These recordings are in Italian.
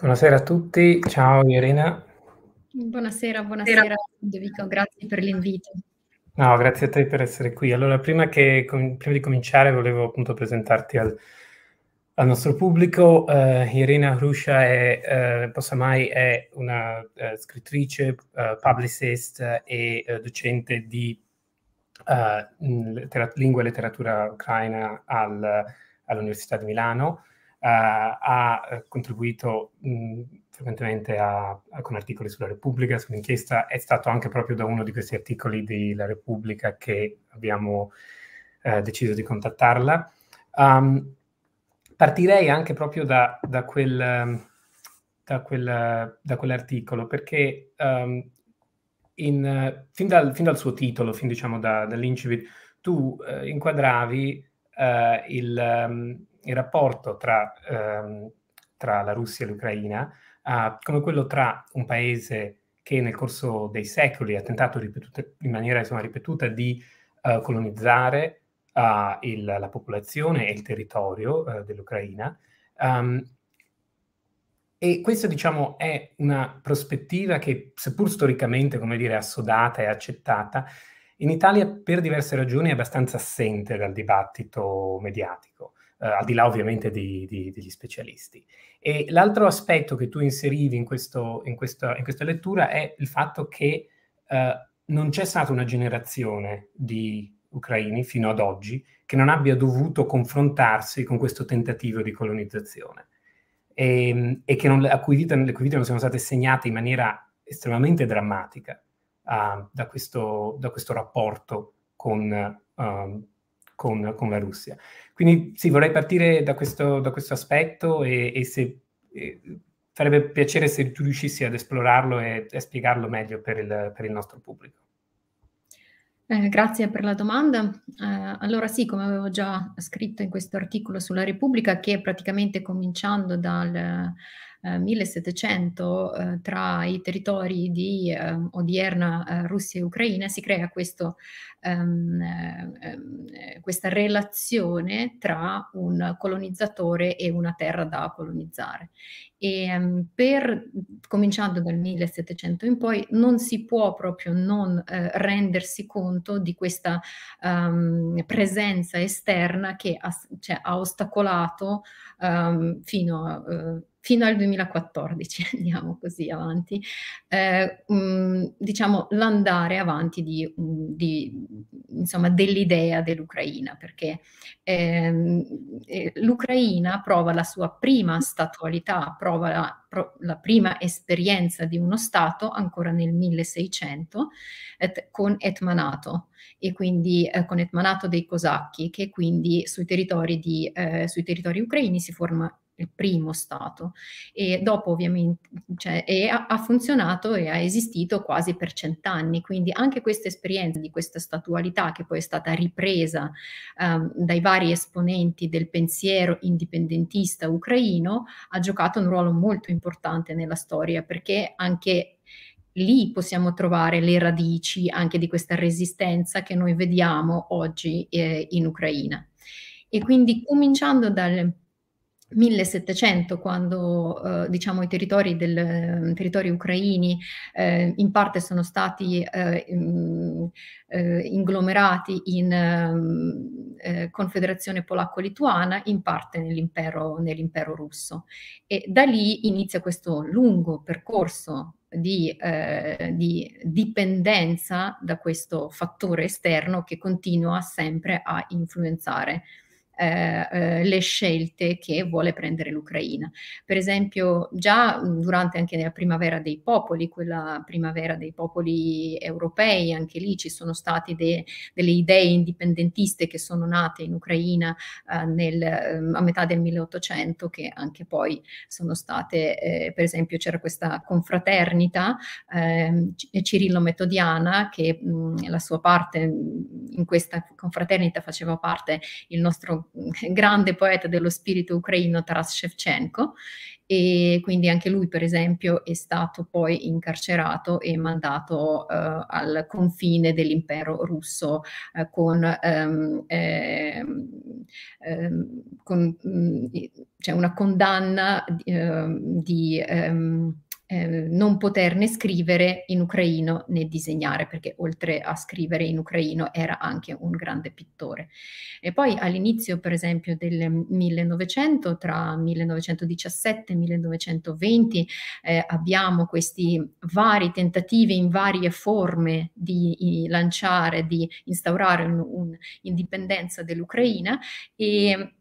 Buonasera a tutti, ciao Irina. Buonasera, buonasera Ludovico, grazie per l'invito. No, grazie a te per essere qui. Allora, prima, che, com- prima di cominciare volevo appunto presentarti al, al nostro pubblico. Uh, Irina Hruscia è, uh, eh, Possamai è una uh, scrittrice, publicist e docente di lettera- lingua e letteratura ucraina al, all'Università di Milano. Eh, ha eh, contribuito mh, mm, frequentemente a, a, con articoli sulla Repubblica, sull'inchiesta, è stato anche proprio da uno di questi articoli di La Repubblica che abbiamo eh, deciso di contattarla. Um, partirei anche proprio da, da, quel, ehm, da, quel, da quell'articolo, perché um, in, fin, dal, fin, dal, suo titolo, fin diciamo dall'incipit, tu eh, inquadravi eh, il il rapporto tra, ehm, tra la Russia e l'Ucraina eh, come quello tra un paese che nel corso dei secoli ha tentato ripetute, in maniera insomma, ripetuta di eh, colonizzare eh, il, la popolazione e il territorio eh, dell'Ucraina. Um, e questa, diciamo, è una prospettiva che, seppur storicamente, come dire, assodata e accettata, in Italia per diverse ragioni è abbastanza assente dal dibattito mediatico eh, al di là ovviamente di, di, degli specialisti. E l'altro aspetto che tu inserivi in, questo, in, questa, in questa, lettura è il fatto che eh, non c'è stata una generazione di ucraini fino ad oggi che non abbia dovuto confrontarsi con questo tentativo di colonizzazione ehm, e, e non, a cui vita, le cui vite non sono state segnate in maniera estremamente drammatica uh, da, questo, da, questo, rapporto con uh, con, con la Russia. Quindi sì, vorrei partire da questo, da questo aspetto e, e se e farebbe piacere se tu riuscissi ad esplorarlo e a spiegarlo meglio per il, per il nostro pubblico. Eh, grazie per la domanda. Eh, allora sì, come avevo già scritto in questo articolo sulla Repubblica, che praticamente cominciando dal eh, 1700 eh, tra i territori di ehm, odierna eh, Russia e Ucraina si crea questo, ehm, ehm, questa relazione tra un colonizzatore e una terra da colonizzare. E ehm, per, cominciando dal 1700 in poi, non si può proprio non eh, rendersi conto di questa um, presenza esterna che ha, cioè, ha ostacolato um, fino a... Uh, fino al 2014, andiamo così avanti, eh, mh, mm, diciamo l'andare avanti di, di, insomma, dell'idea dell'Ucraina, perché eh, l'Ucraina prova la sua prima statualità, prova la, pro, la prima esperienza di uno Stato ancora nel 1600 et, con Etmanato e quindi eh, con Etmanato dei Cosacchi che quindi sui territori, di, eh, sui territori ucraini si forma primo stato e dopo ovviamente cioè, ha, ha, funzionato e ha esistito quasi per cent'anni, quindi anche questa esperienza di questa statualità che poi è stata ripresa um, dai vari esponenti del pensiero indipendentista ucraino ha giocato un ruolo molto importante nella storia perché anche lì possiamo trovare le radici anche di questa resistenza che noi vediamo oggi eh, in Ucraina. E quindi cominciando dal, 1700, quando eh, diciamo, i territori, del, territori ucraini eh, in parte sono stati eh, eh inglomerati in ehm, eh, Confederazione Polacco-Lituana, in parte nell'impero, nell'impero russo. E da lì inizia questo lungo percorso di, eh, di, dipendenza da questo fattore esterno che continua sempre a influenzare eh, eh, le scelte che vuole prendere l'Ucraina. Per esempio, già mm, durante anche la primavera dei popoli, quella primavera dei popoli europei, anche lì ci sono state de, delle idee indipendentiste che sono nate in Ucraina eh, nel, ehm, a metà del 1800 che anche poi sono state, eh, per esempio c'era questa confraternita eh, cirillo-metodiana che mh, mm, la sua parte mm, in questa confraternita faceva parte il nostro grande poeta dello spirito ucraino Taras Shevchenko e quindi anche lui per esempio è stato poi incarcerato e mandato eh, al confine dell'impero russo eh, con, ehm, ehm, ehm con mh, mm, cioè una condanna di ehm, ehm, Ehm, non poterne scrivere in ucraino né disegnare, perché oltre a scrivere in ucraino era anche un grande pittore. E poi all'inizio, per esempio, del 1900, tra 1917 e 1920, eh, abbiamo questi vari tentativi in varie forme di, di lanciare, di instaurare un'indipendenza un dell'Ucraina e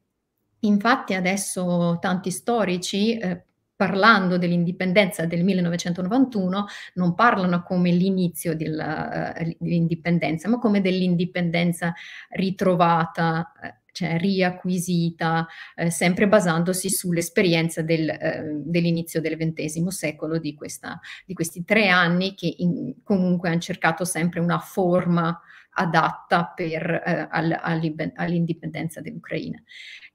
Infatti adesso tanti storici eh, parlando dell'indipendenza del 1991 non parlano come l'inizio eh, dell'indipendenza, ma come dell'indipendenza ritrovata, eh, cioè riacquisita, eh, sempre basandosi sull'esperienza del, eh, dell'inizio del XX secolo, di, questa, di, questi tre anni che in, comunque hanno cercato sempre una forma adatta per, eh, al, all'indipendenza dell'Ucraina.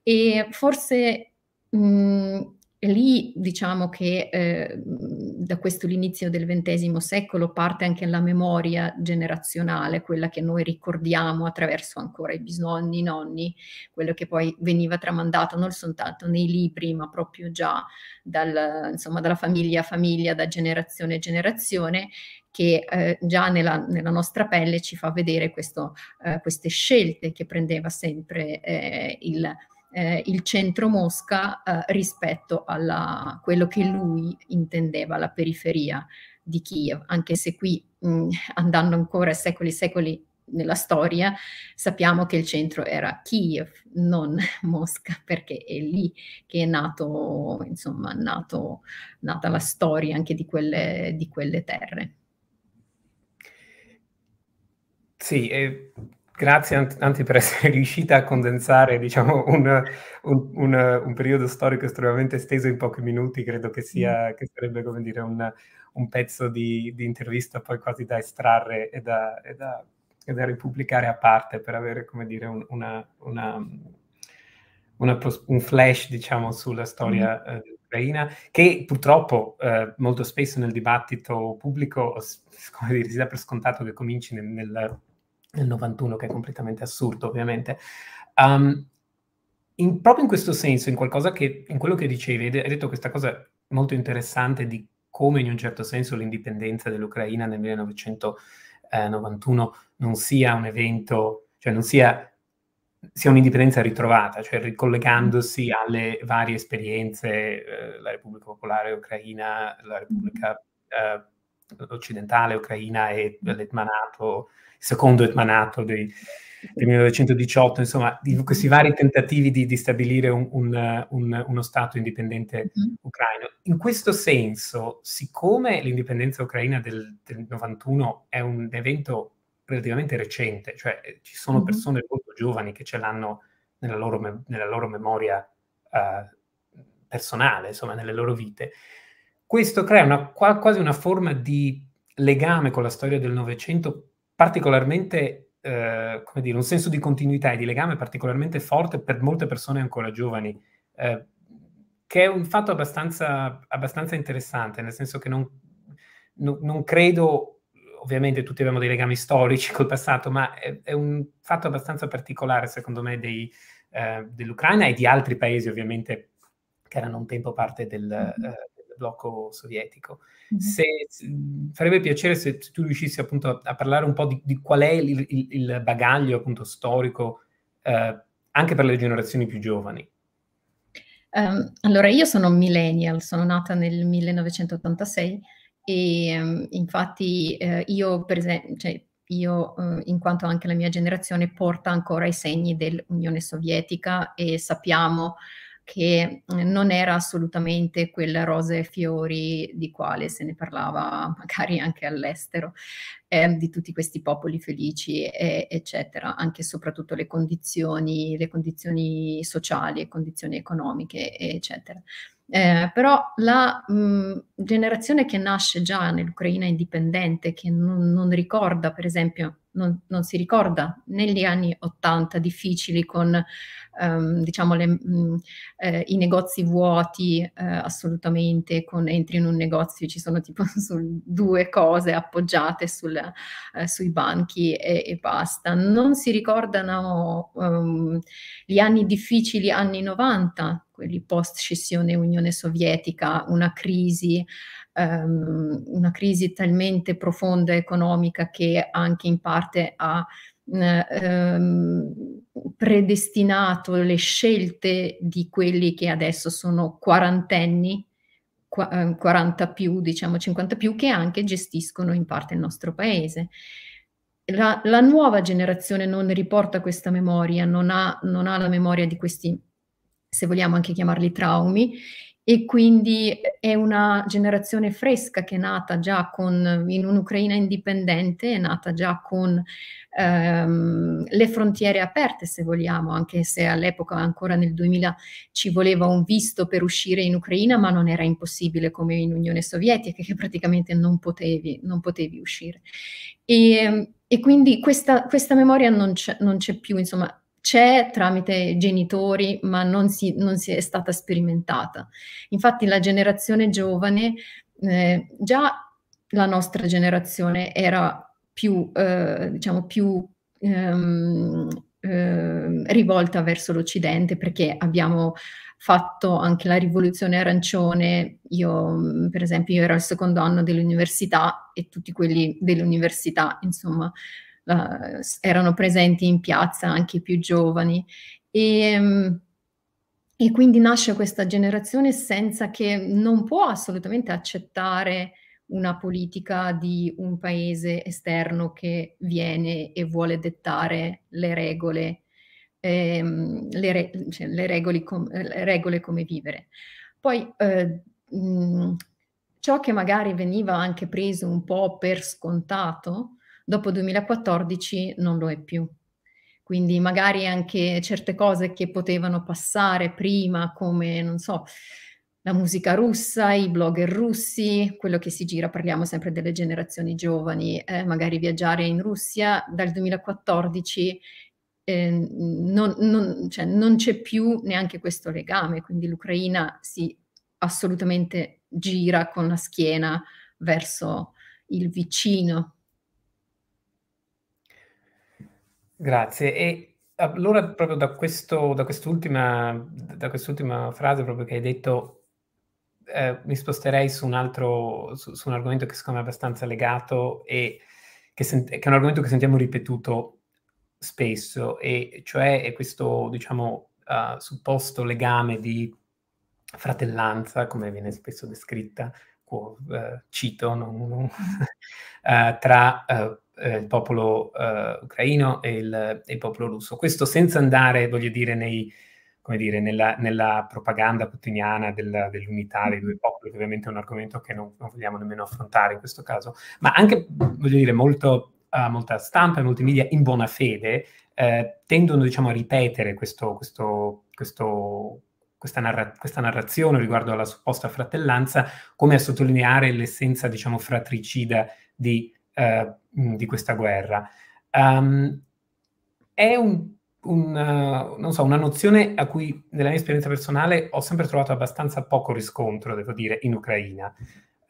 E forse mm, lì diciamo che eh, da questo l'inizio del XX secolo parte anche la memoria generazionale, quella che noi ricordiamo attraverso ancora i bisnonni, i nonni, quello che poi veniva tramandato non soltanto nei libri, ma proprio già dal, insomma, dalla famiglia a famiglia, da generazione a generazione, che eh, già nella, nella, nostra pelle ci fa vedere questo, eh, queste scelte che prendeva sempre eh, il eh, il centro Mosca eh, rispetto a quello che lui intendeva la periferia di Kiev, anche se qui mh, mm, andando ancora secoli e secoli nella storia sappiamo che il centro era Kiev, non Mosca, perché è lì che è nato, insomma, nato, nata la storia anche di quelle, di quelle terre. Sì, eh, Grazie Anti per essere riuscita a condensare diciamo, un, un, un, un, periodo storico estremamente esteso in pochi minuti, credo che, sia, mm. che sarebbe come dire, un, pezzo di, di, intervista poi quasi da estrarre e da, e da, e da ripubblicare a parte per avere come dire, una, una, una, un flash diciamo, sulla storia mm. Eh, dell'Ucraina, che purtroppo eh, molto spesso nel dibattito pubblico dire, si dà per scontato che cominci nel, nel nel 91, che è completamente assurdo ovviamente. Um, in, proprio in questo senso, in, che, in quello che dicevi, hai detto questa cosa molto interessante di come in un certo senso l'indipendenza dell'Ucraina nel 1991 non sia un evento, cioè non sia, sia un'indipendenza ritrovata, cioè ricollegandosi mm. alle varie esperienze, eh, la Repubblica Popolare Ucraina, la Repubblica eh, occidentale, ucraina e l'etmanato, il secondo etmanato dei, del 1918, insomma, di questi vari tentativi di, di stabilire un, un, un, uno Stato indipendente mm-hmm. ucraino. In questo senso, siccome l'indipendenza ucraina del, del 91 è un evento relativamente recente, cioè eh, ci sono mm-hmm. persone molto giovani che ce l'hanno nella loro, nella loro memoria uh, personale, insomma, nelle loro vite, questo crea una, quasi una forma di legame con la storia del Novecento particolarmente, eh, come dire, un senso di continuità e di legame particolarmente forte per molte persone ancora giovani, eh, che è un fatto abbastanza, abbastanza interessante, nel senso che non, no, non, credo, ovviamente tutti abbiamo dei legami storici col passato, ma è, è un fatto abbastanza particolare secondo me dei, eh, dell'Ucraina e di altri paesi ovviamente che erano un tempo parte del... Mm-hmm eh, blocco sovietico. Mm-hmm. Se, farebbe piacere se tu riuscissi appunto a, a parlare un po' di, di qual è il, il, il, bagaglio appunto storico eh, anche per le generazioni più giovani. Um, allora, io sono millennial, sono nata nel 1986 e um, infatti eh, io, per esempio, cioè, io, eh, in quanto anche la mia generazione, porta ancora i segni dell'Unione Sovietica e sappiamo che eh, non era assolutamente quel rose e fiori di quale se ne parlava magari anche all'estero, eh, di tutti questi popoli felici, eh, eccetera, anche e soprattutto le condizioni, le condizioni sociali e condizioni economiche, eccetera. Eh, però la mh, mm, generazione che nasce già nell'Ucraina indipendente, che non, non ricorda per esempio non, non si ricorda negli anni 80 difficili con ehm, diciamo le, mh, mm, eh, i negozi vuoti eh, assolutamente, con, entri in un negozio ci sono tipo sul, due cose appoggiate sul, eh, sui banchi e, e, basta. Non si ricordano um, gli anni difficili, anni 90, quelli post scissione Unione Sovietica, una crisi ehm, una crisi talmente profonda economica che anche in parte ha Ehm, predestinato le scelte di quelli che adesso sono quarantenni, 40 ehm, più, diciamo 50 più, che anche gestiscono in parte il nostro paese. La, la nuova generazione non riporta questa memoria, non ha, non ha la memoria di questi, se vogliamo anche chiamarli traumi, e quindi è una generazione fresca che è nata già con, in un'Ucraina indipendente, è nata già con ehm, le frontiere aperte, se vogliamo, anche se all'epoca, ancora nel 2000, ci voleva un visto per uscire in Ucraina, ma non era impossibile come in Unione Sovietica, che praticamente non potevi, non potevi uscire. E, ehm, e quindi questa, questa memoria non c'è, non c'è più, insomma, c'è tramite genitori, ma non, si, non si è stata sperimentata. Infatti la generazione giovane, eh, già la nostra generazione era più, eh, diciamo, più ehm, eh, rivolta verso l'Occidente perché abbiamo fatto anche la rivoluzione arancione, io per esempio io ero al secondo anno dell'università e tutti quelli dell'università insomma la, eh, erano presenti in piazza anche i più giovani. E, mm, e quindi nasce questa generazione senza che non può assolutamente accettare una politica di un paese esterno che viene e vuole dettare le regole, ehm, le, re, cioè, le, com, le regole come vivere. Poi eh, mh, mm, ciò che magari veniva anche preso un po' per scontato dopo 2014 non lo è più. Quindi magari anche certe cose che potevano passare prima, come, non so, la musica russa, i blogger russi, quello che si gira, parliamo sempre delle generazioni giovani, eh, magari viaggiare in Russia dal 2014 eh, non, non, cioè, non, c'è più neanche questo legame, quindi l'Ucraina si assolutamente gira con la schiena verso il vicino. Grazie. E allora proprio da, questo, da, quest'ultima, da quest'ultima frase proprio che hai detto eh, mi sposterei su un altro, su, su, un argomento che secondo me è abbastanza legato e che, sent- che è un argomento che sentiamo ripetuto spesso, e cioè è questo, diciamo, uh, supposto legame di fratellanza, come viene spesso descritta, eh, cito, non, non, uh, tra eh, il popolo eh, ucraino e il, e il, popolo russo. Questo senza andare, voglio dire, nei, dire nella, nella, propaganda quotidiana della, dell'unità dei due mm-hmm. popoli, che ovviamente è un argomento che non, non vogliamo nemmeno affrontare in questo caso, ma anche, voglio dire, molto, uh, molta stampa e molti media in buona fede eh, tendono, diciamo, a ripetere questo, questo, questo questa, narra- questa, narrazione riguardo alla supposta fratellanza come a sottolineare l'essenza, diciamo, fratricida di eh, di questa guerra. Um, è un, un, eh, so, una nozione a cui nella mia esperienza personale ho sempre trovato abbastanza poco riscontro, devo dire, in Ucraina.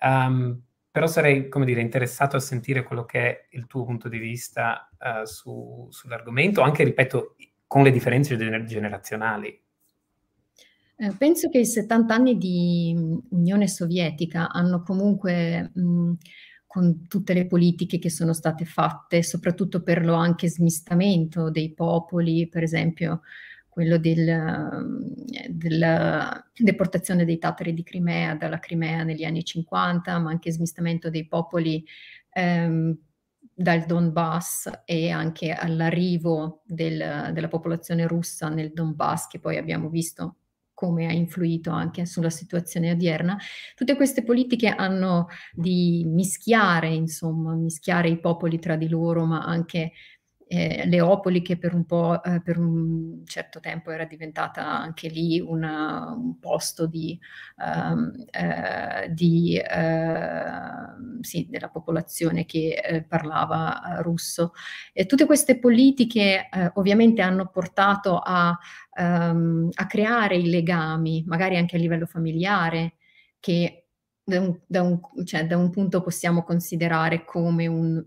Um, però sarei, come dire, interessato a sentire quello che è il tuo punto di vista uh, su, sull'argomento, anche, ripeto, con le differenze generazionali. penso che i 70 anni di Unione Sovietica hanno comunque mh, con tutte le politiche che sono state fatte, soprattutto per lo anche smistamento dei popoli, per esempio quello del, ehm, della deportazione dei tatari di Crimea dalla Crimea negli anni 50, ma anche smistamento dei popoli ehm, dal Donbass e anche all'arrivo del, della popolazione russa nel Donbass, che poi abbiamo visto come ha influito anche sulla situazione odierna. Tutte queste politiche hanno di mischiare, insomma, mischiare i popoli tra di loro, ma anche eh, Leopoli che per un, po', eh, per un certo tempo era diventata anche lì una, un posto di, um, eh, di, ehm, sì, della popolazione che eh, parlava eh, russo. E tutte queste politiche eh, ovviamente hanno portato a, um, a, creare i legami, magari anche a livello familiare, che da un, da un, cioè, da un punto possiamo considerare come un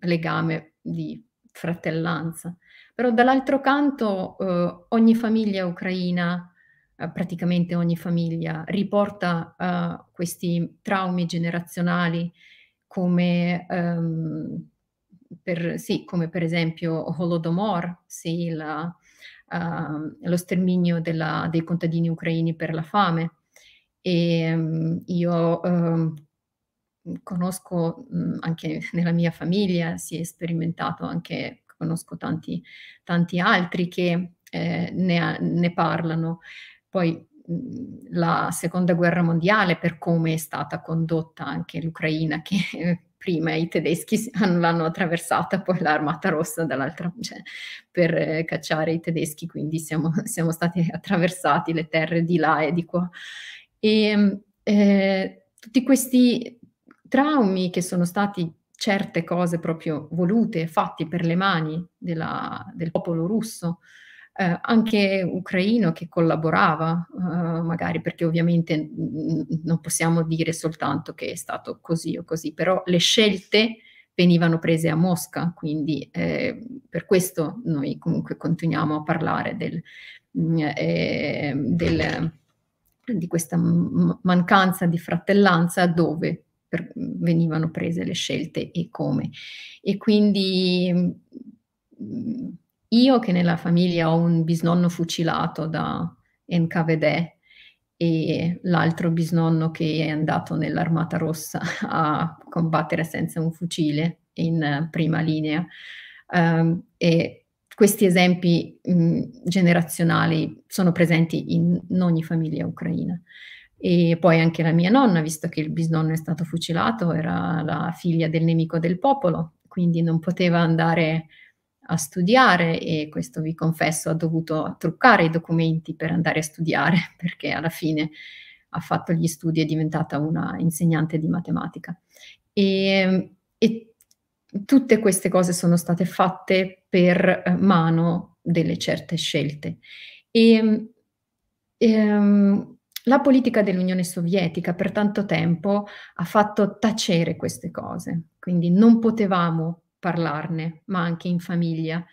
legame di fratellanza. Però dall'altro canto eh, ogni famiglia ucraina, eh, praticamente ogni famiglia, riporta eh, questi traumi generazionali come, ehm, per, sì, come per esempio Holodomor, sì, la, ehm, lo sterminio della, dei contadini ucraini per la fame. E, ehm, io ehm, conosco mh, mm, anche nella mia famiglia, si è sperimentato anche, conosco tanti, tanti altri che eh, ne, ne, parlano. Poi mm, la seconda guerra mondiale per come è stata condotta anche l'Ucraina che prima i tedeschi l'hanno attraversata poi l'armata rossa dall'altra cioè, per eh, cacciare i tedeschi quindi siamo, siamo, stati attraversati le terre di là e di qua e mm, eh, tutti questi traumi che sono stati certe cose proprio volute, fatti per le mani della, del popolo russo, eh, anche ucraino che collaborava, eh, magari perché ovviamente mh, non possiamo dire soltanto che è stato così o così, però le scelte venivano prese a Mosca, quindi eh, per questo noi comunque continuiamo a parlare del, mh, mm, eh, del, di questa mancanza di fratellanza dove per, venivano prese le scelte e come. E quindi mm, io che nella famiglia ho un bisnonno fucilato da NKVD e l'altro bisnonno che è andato nell'armata rossa a combattere senza un fucile in prima linea. Um, e questi esempi mh, mm, generazionali sono presenti in, in ogni famiglia ucraina e poi anche la mia nonna, visto che il bisnonno è stato fucilato, era la figlia del nemico del popolo, quindi non poteva andare a studiare e questo vi confesso ha dovuto truccare i documenti per andare a studiare perché alla fine ha fatto gli studi e è diventata una insegnante di matematica. E, e tutte queste cose sono state fatte per eh, mano delle certe scelte. E, ehm, la politica dell'Unione Sovietica per tanto tempo ha fatto tacere queste cose, quindi non potevamo parlarne, ma anche in famiglia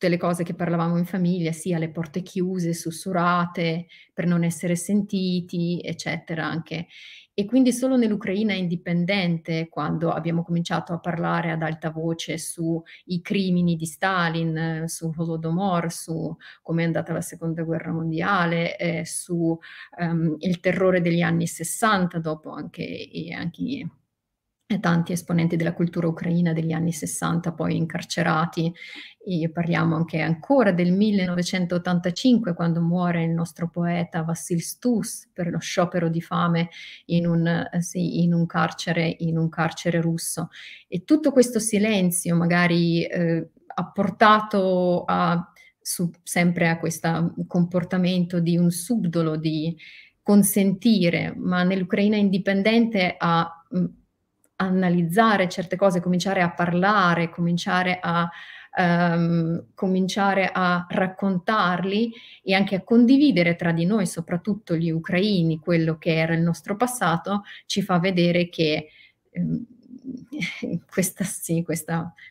tutte le cose che parlavamo in famiglia, sia le porte chiuse, sussurrate, per non essere sentiti, eccetera, anche. E quindi solo nell'Ucraina indipendente, quando abbiamo cominciato a parlare ad alta voce sui crimini di Stalin, su Holodomor, su come è andata la seconda guerra mondiale, eh, su um, il terrore degli anni 60, dopo anche, anche tanti esponenti della cultura ucraina degli anni 60 poi incarcerati. E parliamo anche ancora del 1985 quando muore il nostro poeta Vassil Stus per lo sciopero di fame in un, eh, sì, in un, carcere, in un carcere, russo. E tutto questo silenzio magari eh, ha portato a, su, sempre a questo mm, comportamento di un subdolo di consentire, ma nell'Ucraina indipendente ha mm, analizzare certe cose, cominciare a parlare, cominciare a, um, cominciare a raccontarli e anche a condividere tra di noi, soprattutto gli ucraini, quello che era il nostro passato, ci fa vedere che ehm, um, questo sì,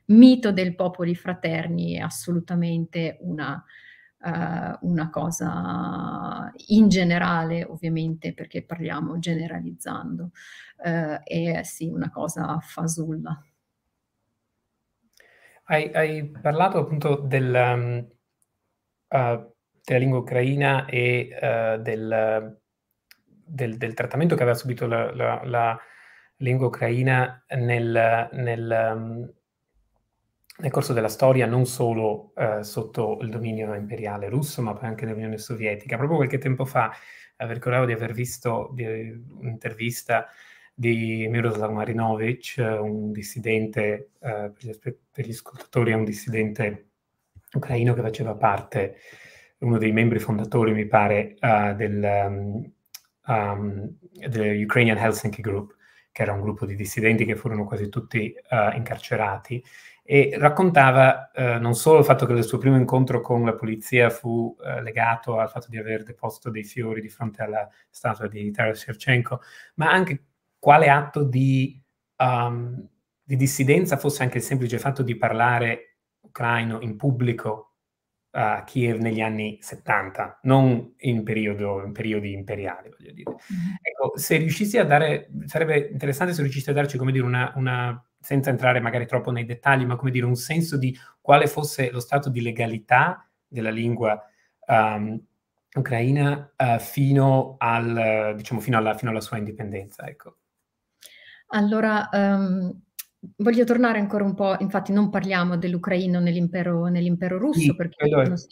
mito del popoli fraterni è assolutamente una, eh, una cosa in generale, ovviamente, perché parliamo generalizzando, eh, è sì una cosa fasulla. Hai, hai parlato appunto del, um, uh, della lingua ucraina e uh, del, del, del, trattamento che aveva subito la, la, la lingua ucraina nel, nel um, nel corso della storia non solo eh, sotto il dominio imperiale russo, ma poi anche dell'Unione Sovietica. Proprio qualche tempo fa eh, ricordavo di aver visto di, un'intervista di Miroslav Marinovic, eh, un dissidente, eh, per, gli, per, gli, ascoltatori è un dissidente ucraino che faceva parte, uno dei membri fondatori, mi pare, uh, del, um, del Ukrainian Helsinki Group, che era un gruppo di dissidenti che furono quasi tutti uh, incarcerati e raccontava eh, non solo il fatto che il suo primo incontro con la polizia fu eh, legato al fatto di aver deposto dei fiori di fronte alla statua di Taras Shevchenko, ma anche quale atto di, um, di, dissidenza fosse anche il semplice fatto di parlare ucraino in pubblico a Kiev negli anni 70, non in, periodo, in periodi imperiali, voglio dire. Mm-hmm. Ecco, se riuscissi a dare, sarebbe interessante se riuscissi a darci, come dire, una, una senza entrare magari troppo nei dettagli, ma come dire un senso di quale fosse lo stato di legalità della lingua um, ucraina uh, fino, al, diciamo, fino, alla, fino, alla, sua indipendenza. Ecco. Allora, um, voglio tornare ancora un po', infatti non parliamo dell'ucraino nell'impero, nell'impero russo, sì, perché non si,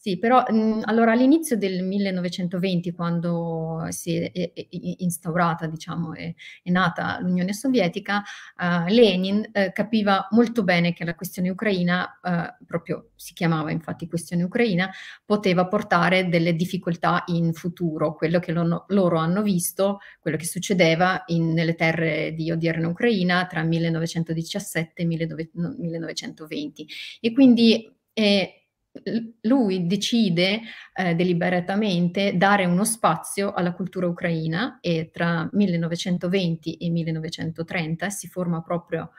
sì, però mh, mhmm, allora all'inizio del 1920, quando si è, è, è instaurata, diciamo, è, è nata l'Unione Sovietica, uh, Lenin uh, capiva molto bene che la questione ucraina, uh, proprio si chiamava infatti questione ucraina, poteva portare delle difficoltà in futuro, quello che lo, loro hanno visto, quello che succedeva in, nelle terre di odierna Ucraina tra 1917 e 19, 1920. E quindi... Eh, lui decide eh, deliberatamente dare uno spazio alla cultura ucraina e tra 1920 e 1930 si forma proprio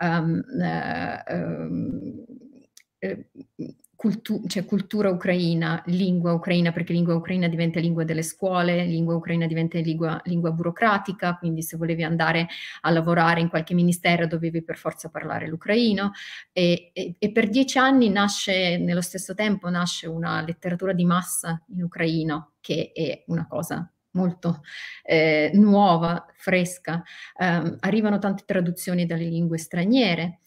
um, uh, um, cultu- cioè cultura ucraina, lingua ucraina, perché lingua ucraina diventa lingua delle scuole, lingua ucraina diventa lingua, lingua burocratica, quindi se volevi andare a lavorare in qualche ministero dovevi per forza parlare l'ucraino. E, e, e per dieci anni nasce, nello stesso tempo, nasce una letteratura di massa in ucraino, che è una cosa molto eh, nuova, fresca. Um, arrivano tante traduzioni dalle lingue straniere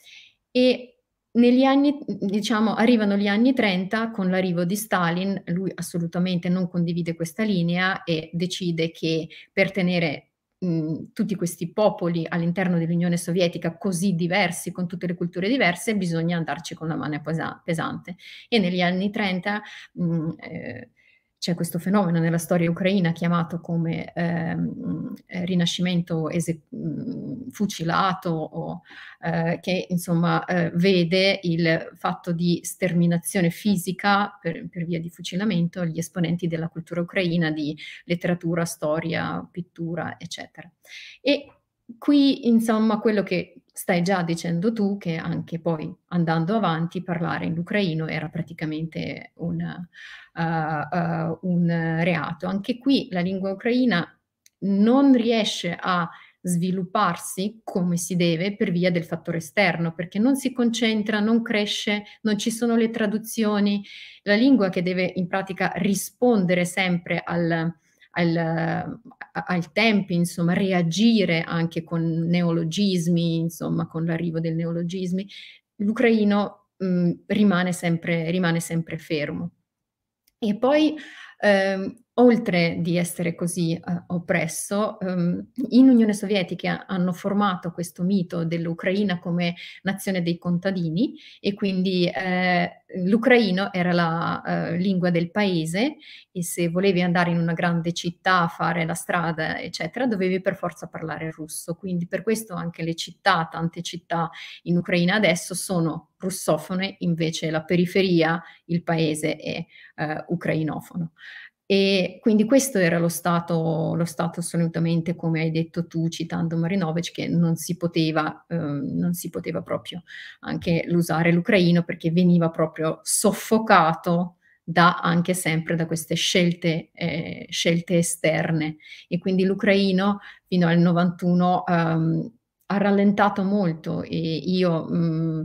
e negli anni, diciamo, arrivano gli anni 30 con l'arrivo di Stalin, lui assolutamente non condivide questa linea e decide che per tenere mh, tutti questi popoli all'interno dell'Unione Sovietica così diversi, con tutte le culture diverse, bisogna andarci con la mano pesa- pesante. E negli anni 30 mh, eh, c'è questo fenomeno nella storia ucraina chiamato come ehm, eh, rinascimento ese- mm, fucilato, o, eh, che insomma eh, vede il fatto di sterminazione fisica per, per, via di fucilamento agli esponenti della cultura ucraina di letteratura, storia, pittura, eccetera. E qui insomma quello che stai già dicendo tu che anche poi andando avanti parlare in ucraino era praticamente un, uh, uh, un reato. Anche qui la lingua ucraina non riesce a svilupparsi come si deve per via del fattore esterno, perché non si concentra, non cresce, non ci sono le traduzioni, la lingua che deve in pratica rispondere sempre al, al, al tempo, insomma, reagire anche con neologismi, insomma, con l'arrivo dei neologismi, l'ucraino mh, mm, rimane, sempre, rimane sempre fermo. E poi ehm, oltre di essere così eh, oppresso, ehm, in Unione Sovietica hanno formato questo mito dell'Ucraina come nazione dei contadini e quindi eh, l'ucraino era la eh, lingua del paese e se volevi andare in una grande città, a fare la strada, eccetera, dovevi per forza parlare russo. Quindi per questo anche le città, tante città in Ucraina adesso sono russofone, invece la periferia, il paese è eh, ucrainofono. E quindi questo era lo stato, lo stato assolutamente, come hai detto tu citando Marinovic, che non si poteva, eh, non si poteva proprio anche usare l'ucraino perché veniva proprio soffocato da anche sempre da queste scelte, eh, scelte esterne. E quindi l'ucraino fino al 91 ehm, ha rallentato molto e io mh, mm,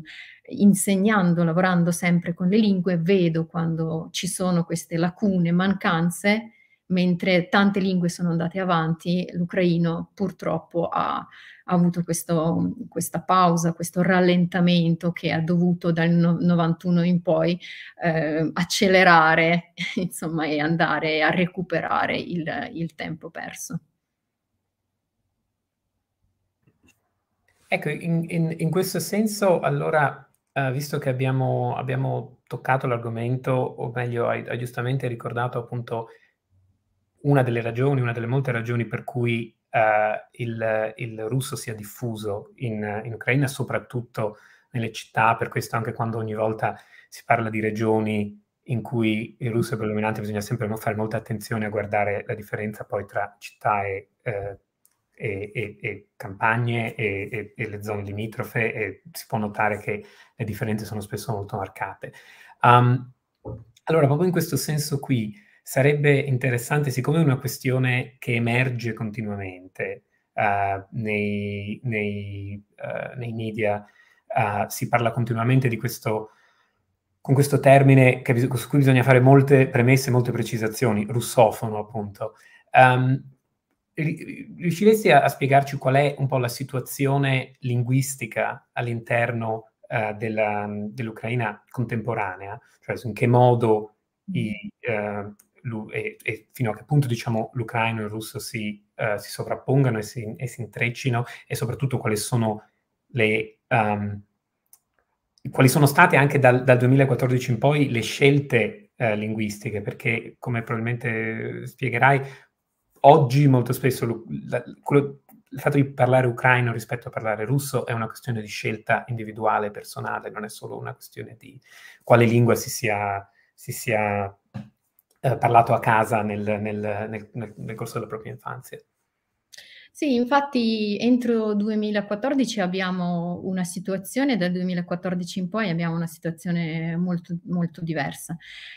insegnando, lavorando sempre con le lingue, vedo quando ci sono queste lacune, mancanze, mentre tante lingue sono andate avanti, l'ucraino purtroppo ha, ha avuto questo, questa pausa, questo rallentamento che ha dovuto dal 91 in poi eh, accelerare insomma, e andare a recuperare il, il tempo perso. Ecco, in, in, in questo senso, allora, eh, visto che abbiamo, abbiamo toccato l'argomento, o meglio, hai, hai giustamente ricordato appunto una delle ragioni, una delle molte ragioni per cui Uh, il, il, russo sia diffuso in, in, Ucraina, soprattutto nelle città, per questo anche quando ogni volta si parla di regioni in cui il russo è predominante, bisogna sempre fare molta attenzione a guardare la differenza poi tra città e eh, e, e, e campagne e, e, le zone limitrofe e si può notare che le differenze sono spesso molto marcate. Um, allora, proprio in questo senso qui sarebbe interessante, siccome è una questione che emerge continuamente uh, nei, nei, uh, nei, media, uh, si parla continuamente di questo con questo termine che, su cui bisogna fare molte premesse, molte precisazioni, russofono appunto. Um, riusciresti a, spiegarci qual è un po' la situazione linguistica all'interno eh, della, dell'Ucraina contemporanea, cioè in che modo i, eh, e, e, fino a che punto diciamo, l'ucraino e il russo si, uh, si sovrappongano e si, e si, intreccino e soprattutto quali sono, le, um, quali sono state anche dal, dal, 2014 in poi le scelte uh, linguistiche perché come probabilmente spiegherai oggi molto spesso la, quello, il fatto di parlare ucraino rispetto a parlare russo è una questione di scelta individuale, personale, non è solo una questione di quale lingua si sia, si sia eh, parlato a casa nel, nel, nel, nel corso della propria infanzia. Sì, infatti entro 2014 abbiamo una situazione, dal 2014 in poi abbiamo una situazione molto, molto diversa.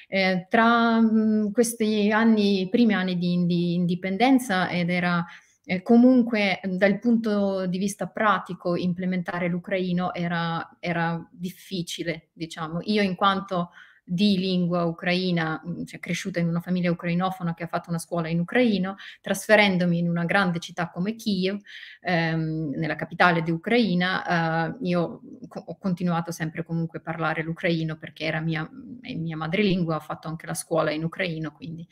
Eh, tra mh, questi anni, i primi anni di, di indipendenza ed era eh, comunque dal punto di vista pratico implementare l'ucraino era, era difficile, diciamo. Io in quanto di lingua ucraina, mm, cioè cresciuta in una famiglia ucrainofona che ha fatto una scuola in ucraino, trasferendomi in una grande città come Kiev, ehm, nella capitale di Ucraina, eh, io co- ho continuato sempre comunque a parlare l'ucraino perché era mia, mia, madrelingua, ho fatto anche la scuola in ucraino, quindi.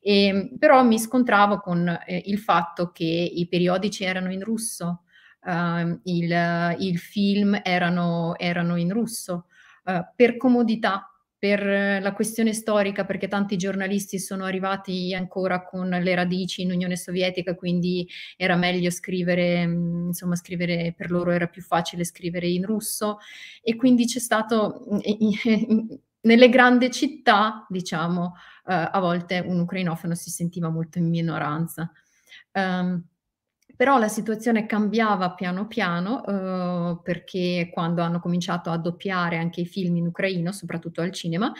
E, ehm, però mi scontravo con eh, il fatto che i periodici erano in russo, Uh, il, il, film erano, erano in russo. Uh, per comodità per eh, la questione storica, perché tanti giornalisti sono arrivati ancora con le radici in Unione Sovietica, quindi era meglio scrivere, mm, insomma, scrivere per loro era più facile scrivere in russo e quindi c'è stato mm, nelle grandi città, diciamo, eh, a volte un ucrainofono si sentiva molto in minoranza. Um, però la situazione cambiava piano piano eh, perché quando hanno cominciato a doppiare anche i film in ucraino, soprattutto al cinema,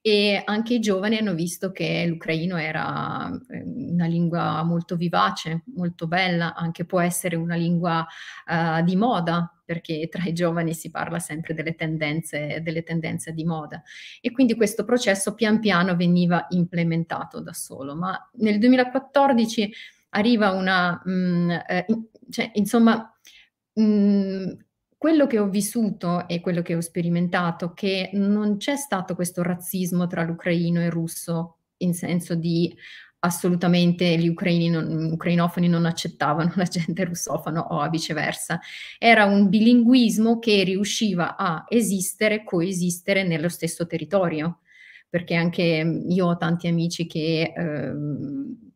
e anche i giovani hanno visto che l'ucraino era eh, una lingua molto vivace, molto bella, anche può essere una lingua eh, di moda perché tra i giovani si parla sempre delle tendenze, delle tendenze di moda e quindi questo processo pian piano veniva implementato da solo, ma nel 2014 arriva una, mh, mm, eh, cioè, insomma, mh, mm, quello che ho vissuto e quello che ho sperimentato, che non c'è stato questo razzismo tra l'ucraino e il russo, in senso di assolutamente gli ucraini non, ucrainofoni non accettavano la gente russofona o viceversa. Era un bilinguismo che riusciva a esistere, coesistere nello stesso territorio, perché anche io ho tanti amici che eh,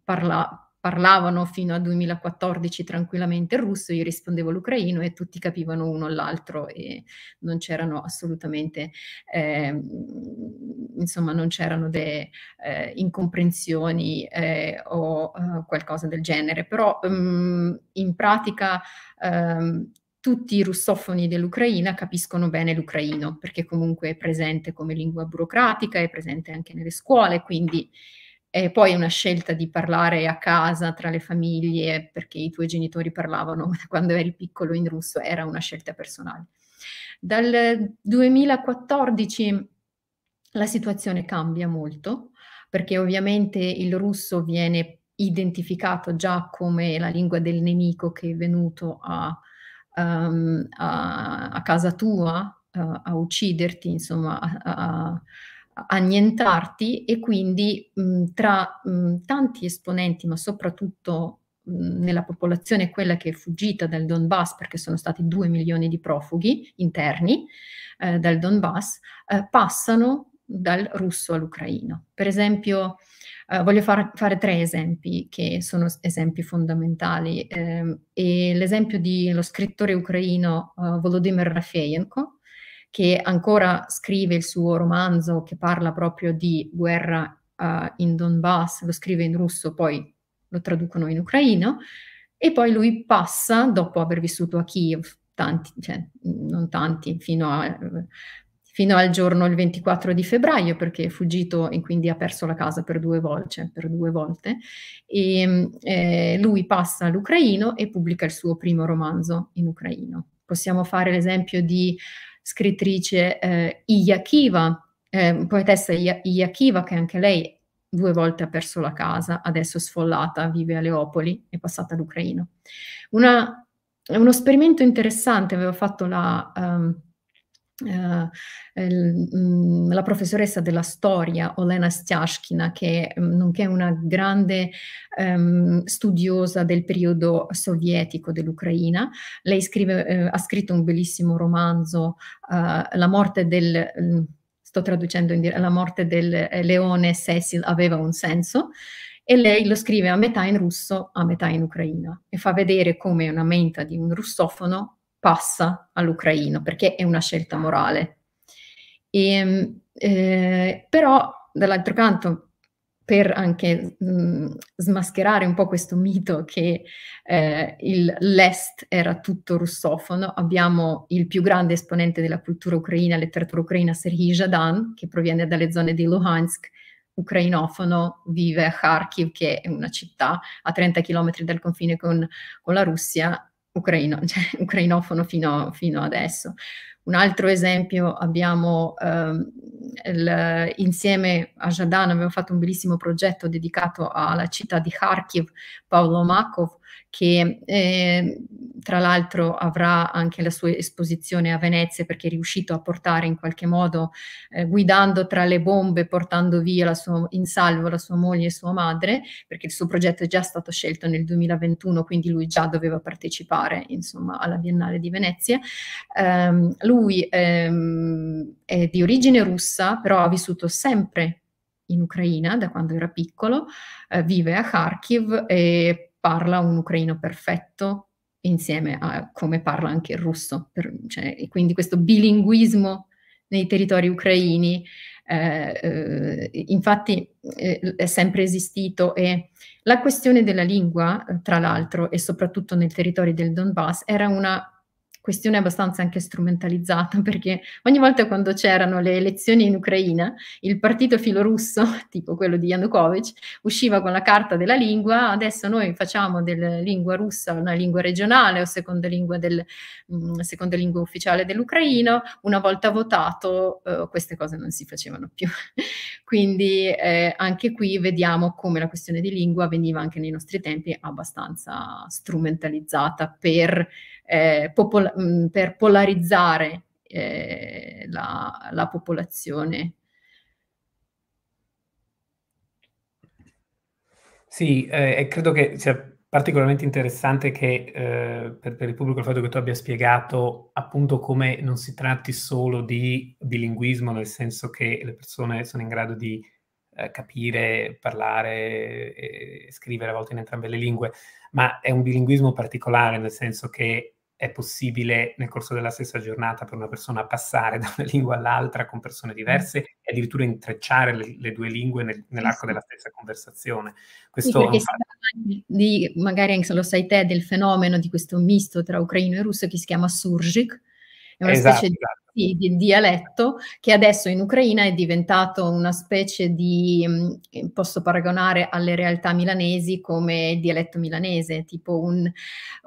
parla, parlavano fino al 2014 tranquillamente il russo, io rispondevo l'ucraino e tutti capivano uno all'altro e non c'erano assolutamente, eh, insomma, non c'erano delle eh, incomprensioni eh, o eh, qualcosa del genere. Però um, in pratica um, tutti i russofoni dell'Ucraina capiscono bene l'ucraino, perché comunque è presente come lingua burocratica, è presente anche nelle scuole, quindi e poi è una scelta di parlare a casa tra le famiglie perché i tuoi genitori parlavano quando eri piccolo in russo, era una scelta personale. Dal 2014 la situazione cambia molto perché ovviamente il russo viene identificato già come la lingua del nemico che è venuto a, um, a, a casa tua uh, a ucciderti, insomma, a, a annientarti e quindi mh, tra mh, tanti esponenti, ma soprattutto mh, nella popolazione quella che è fuggita dal Donbass, perché sono stati due milioni di profughi interni eh, dal Donbass, eh, passano dal russo all'ucraino. Per esempio, eh, voglio far, fare tre esempi che sono esempi fondamentali. Ehm, l'esempio dello scrittore ucraino eh, Volodymyr Rafeyenko, che ancora scrive il suo romanzo che parla proprio di guerra uh, in Donbass, lo scrive in russo, poi lo traducono in ucraino, e poi lui passa, dopo aver vissuto a Kiev, tanti, cioè, non tanti, fino, a, fino al giorno il 24 di febbraio, perché è fuggito e quindi ha perso la casa per due volte, cioè per due volte. E, eh, lui passa all'ucraino e pubblica il suo primo romanzo in ucraino. Possiamo fare l'esempio di scrittrice eh, Iyakiva, eh, poetessa Iyakiva che anche lei due volte ha perso la casa, adesso sfollata, vive a Leopoli, è passata all'Ucraina. Una, uno esperimento interessante aveva fatto la... Um, eh, mm, la professoressa della storia Olena Stiaschkina, che mm, nonché una grande um, studiosa del periodo sovietico dell'Ucraina. Lei scrive, uh, ha scritto un bellissimo romanzo, uh, La morte del... Um, sto traducendo in dire, la morte del leone Cecil aveva un senso, e lei lo scrive a metà in russo, a metà in ucraina, e fa vedere come una menta di un russofono passa all'ucraino perché è una scelta morale. E, ehm, eh, però, dall'altro canto, per anche mh, smascherare un po' questo mito che eh, il, l'Est era tutto russofono, abbiamo il più grande esponente della cultura ucraina, letteratura ucraina, Serhii Jadan, che proviene dalle zone di Luhansk, ucrainofono, vive a Kharkiv, che è una città a 30 km dal confine con, con la Russia, ucraino, cioè ucrainofono fino, fino adesso. Un altro esempio abbiamo ehm, il, insieme a Jadan abbiamo fatto un bellissimo progetto dedicato alla città di Kharkiv, Paolo Makov, che eh, tra l'altro avrà anche la sua esposizione a Venezia perché è riuscito a portare in qualche modo, eh, guidando tra le bombe, portando via sua, in salvo la sua moglie e sua madre, perché il suo progetto è già stato scelto nel 2021, quindi lui già doveva partecipare insomma, alla Biennale di Venezia. Um, lui um, è di origine russa, però ha vissuto sempre in Ucraina da quando era piccolo, eh, vive a Kharkiv e parla un ucraino perfetto insieme a come parla anche il russo. Per, cioè, quindi questo bilinguismo nei territori ucraini, eh, eh, infatti eh, è sempre esistito e la questione della lingua, tra l'altro, e soprattutto nel territorio del Donbass, era una questione abbastanza anche strumentalizzata, perché ogni volta quando c'erano le elezioni in Ucraina, il partito filorusso, tipo quello di Yanukovych, usciva con la carta della lingua, adesso noi facciamo della lingua russa una lingua regionale o seconda lingua, del, mh, mm, seconda lingua ufficiale dell'Ucraino, una volta votato eh, queste cose non si facevano più. Quindi eh, anche qui vediamo come la questione di lingua veniva anche nei nostri tempi abbastanza strumentalizzata per eh, popol- mm, per polarizzare eh, la, la popolazione. Sì, eh, credo che sia particolarmente interessante che eh, per, per, il pubblico il fatto che tu abbia spiegato appunto come non si tratti solo di bilinguismo, nel senso che le persone sono in grado di eh, capire, parlare eh, e scrivere a volte in entrambe le lingue, ma è un bilinguismo particolare, nel senso che è possibile nel corso della stessa giornata per una persona passare da una lingua all'altra con persone diverse mm. e addirittura intrecciare le, le due lingue nel, nell'arco della stessa conversazione. Questo sì, perché fa... di, magari anche se lo sai te, del fenomeno di questo misto tra ucraino e russo che si chiama surgic, è una esatto, specie di esatto, esatto di, di, dialetto che adesso in Ucraina è diventato una specie di, mm, eh, posso paragonare alle realtà milanesi come il dialetto milanese, tipo un,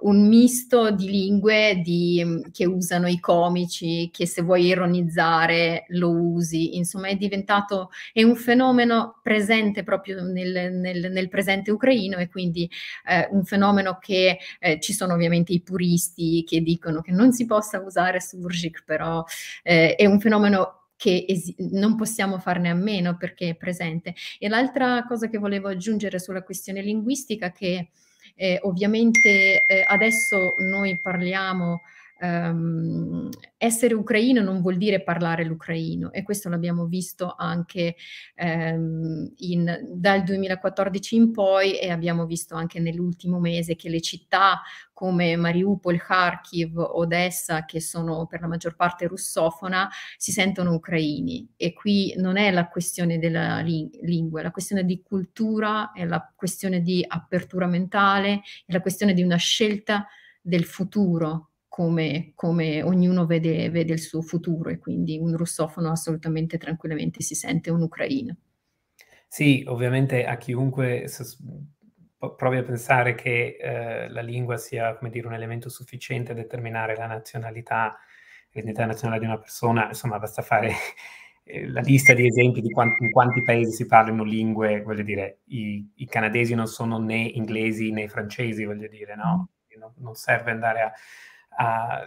un misto di lingue di, mm, che usano i comici, che se vuoi ironizzare lo usi, insomma è diventato, è un fenomeno presente proprio nel, nel, nel presente ucraino e quindi eh, un fenomeno che eh, ci sono ovviamente i puristi che dicono che non si possa usare Surgic, però eh, è un fenomeno che es- non possiamo farne a meno perché è presente. E l'altra cosa che volevo aggiungere sulla questione linguistica che eh, ovviamente eh, adesso noi parliamo Um, essere ucraino non vuol dire parlare l'ucraino e questo l'abbiamo visto anche um, in, dal 2014 in poi e abbiamo visto anche nell'ultimo mese che le città come Mariupol, Kharkiv, Odessa, che sono per la maggior parte russofona, si sentono ucraini e qui non è la questione della ling- lingua, è la questione di cultura, è la questione di apertura mentale, è la questione di una scelta del futuro come, come ognuno vede, vede, il suo futuro e quindi un russofono assolutamente tranquillamente si sente un ucraino. Sì, ovviamente a chiunque provi a pensare che eh, la lingua sia dire, un elemento sufficiente a determinare la nazionalità, l'identità nazionale di una persona, insomma basta fare eh, la lista di esempi di quanti, in quanti paesi si parlano lingue, voglio dire, i, i, canadesi non sono né inglesi né francesi, voglio dire, no? Mm. Non, serve andare a, uh,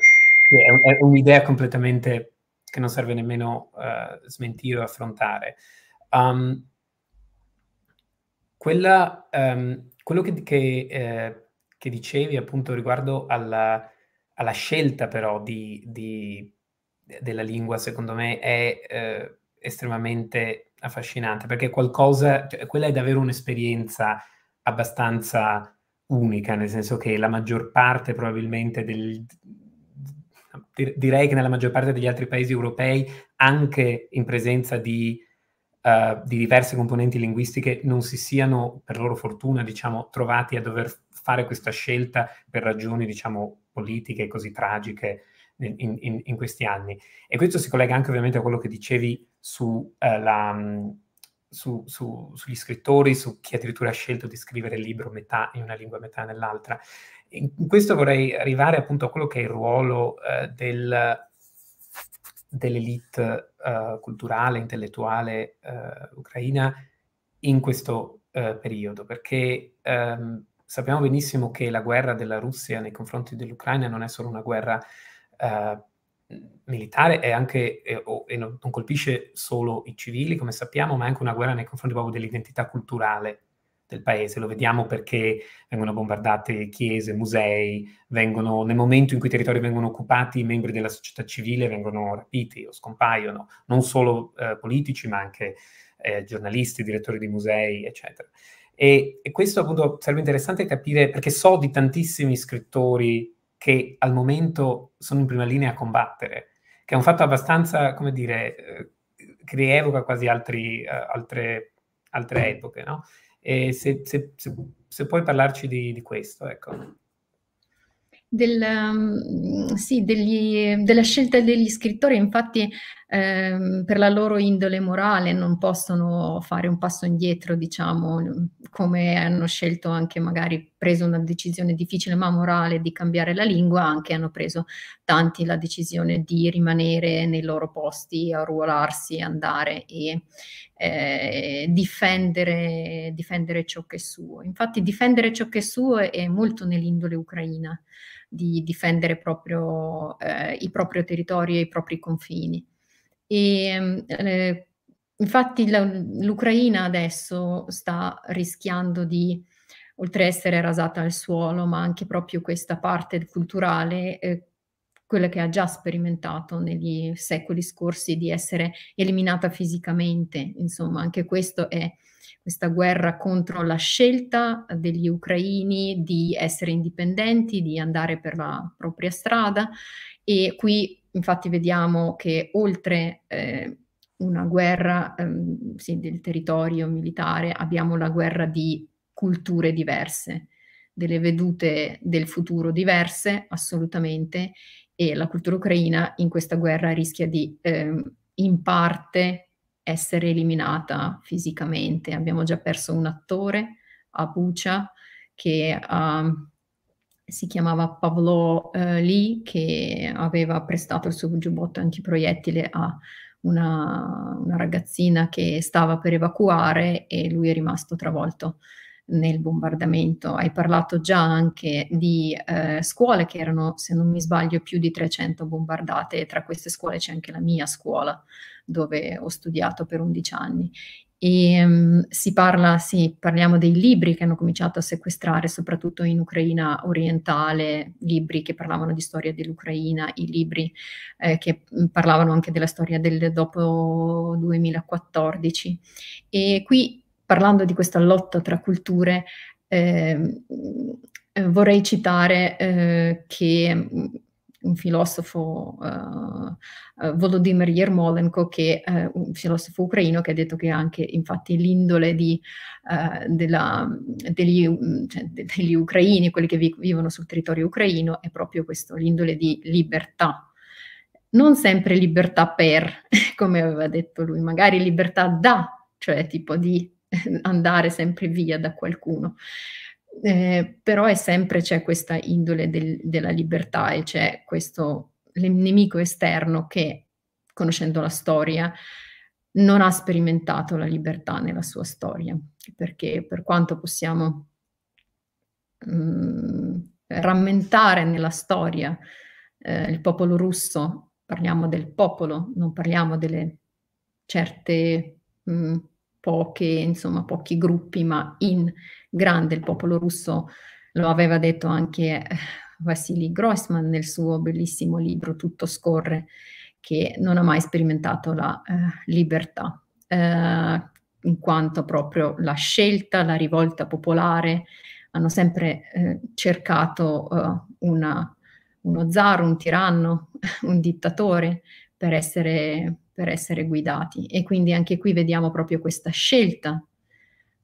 è, è, un'idea completamente che non serve nemmeno uh, smentire o affrontare. Um, quella, um, quello che, che, eh, che, dicevi appunto riguardo alla, alla scelta però di, di, della lingua, secondo me, è eh, estremamente affascinante perché qualcosa, cioè, quella è davvero un'esperienza abbastanza unica, nel senso che la maggior parte probabilmente del, direi che nella maggior parte degli altri paesi europei, anche in presenza di, uh, di, diverse componenti linguistiche, non si siano, per loro fortuna, diciamo, trovati a dover fare questa scelta per ragioni, diciamo, politiche così tragiche in, in, in questi anni. E questo si collega anche ovviamente a quello che dicevi sulla... Eh, uh, su, su, sugli scrittori, su chi addirittura ha scelto di scrivere il libro metà in una lingua, metà nell'altra. In questo vorrei arrivare appunto a quello che è il ruolo eh, del, dell'elite eh, culturale, intellettuale eh, ucraina in questo eh, periodo, perché ehm, sappiamo benissimo che la guerra della Russia nei confronti dell'Ucraina non è solo una guerra eh, militare è anche, è, o, e non, non colpisce solo i civili, come sappiamo, ma è anche una guerra nei confronti proprio dell'identità culturale del paese. Lo vediamo perché vengono bombardate chiese, musei, vengono, nel momento in cui i territori vengono occupati, i membri della società civile vengono rapiti o scompaiono, non solo eh, politici, ma anche eh, giornalisti, direttori di musei, eccetera. E, e questo appunto sarebbe interessante capire, perché so di tantissimi scrittori che al momento sono in prima linea a combattere, che è un fatto abbastanza, come dire, eh, che rievoca quasi altri, eh, altre, altre, epoche, no? E se, se, se, se puoi parlarci di, di questo, ecco del, mm, sì, degli, della scelta degli scrittori, infatti ehm, per la loro indole morale non possono fare un passo indietro, diciamo, come hanno scelto anche magari preso una decisione difficile ma morale di cambiare la lingua, anche hanno preso tanti la decisione di rimanere nei loro posti, arruolarsi, andare e, eh, difendere, difendere, ciò che è suo. Infatti difendere ciò che è suo è molto nell'indole ucraina, di difendere proprio eh, i propri territori e i propri confini. E, ehm, eh, infatti l'Ucraina adesso sta rischiando di oltre a essere rasata al suolo, ma anche proprio questa parte culturale eh, quella che ha già sperimentato negli secoli scorsi di essere eliminata fisicamente. Insomma, anche questo è questa guerra contro la scelta degli ucraini di essere indipendenti, di andare per la propria strada e qui infatti vediamo che oltre eh, una guerra ehm, sì, del territorio militare abbiamo la guerra di culture diverse, delle vedute del futuro diverse assolutamente e la cultura ucraina in questa guerra rischia di eh, in parte essere eliminata fisicamente. Abbiamo già perso un attore a Bucia che uh, si chiamava Pavlo uh, eh, Lee che aveva prestato il suo giubbotto antiproiettile a una, una ragazzina che stava per evacuare e lui è rimasto travolto nel bombardamento. Hai parlato già anche di eh, scuole che erano, se non mi sbaglio, più di 300 bombardate e tra queste scuole c'è anche la mia scuola dove ho studiato per 11 anni. E, um, si parla, sì, parliamo dei libri che hanno cominciato a sequestrare, soprattutto in Ucraina orientale, libri che parlavano di storia dell'Ucraina, i libri eh, che mm, parlavano anche della storia del dopo 2014. E qui parlando di questa lotta tra culture, ehm, eh, vorrei citare eh, che mm, un filosofo eh, eh, Volodymyr Yermolenko, che è eh, un filosofo ucraino, che ha detto che anche infatti l'indole di, eh, della, degli, mm, cioè, degli, ucraini, quelli che vi, vivono sul territorio ucraino, è proprio questo, l'indole di libertà non sempre libertà per, come aveva detto lui, magari libertà da, cioè tipo di andare sempre via da qualcuno. Eh, però è sempre c'è questa indole del, della libertà e c'è questo nemico esterno che, conoscendo la storia, non ha sperimentato la libertà nella sua storia, perché per quanto possiamo mh, mm, rammentare nella storia eh, il popolo russo, parliamo del popolo, non parliamo delle certe mh, mm, poche, insomma, pochi gruppi, ma in grande. Il popolo russo lo aveva detto anche eh, Vasily Grossman nel suo bellissimo libro Tutto scorre, che non ha mai sperimentato la eh, libertà, eh, in quanto proprio la scelta, la rivolta popolare hanno sempre eh, cercato eh, una, uno zar, un tiranno, un dittatore per essere per essere guidati. E quindi anche qui vediamo proprio questa scelta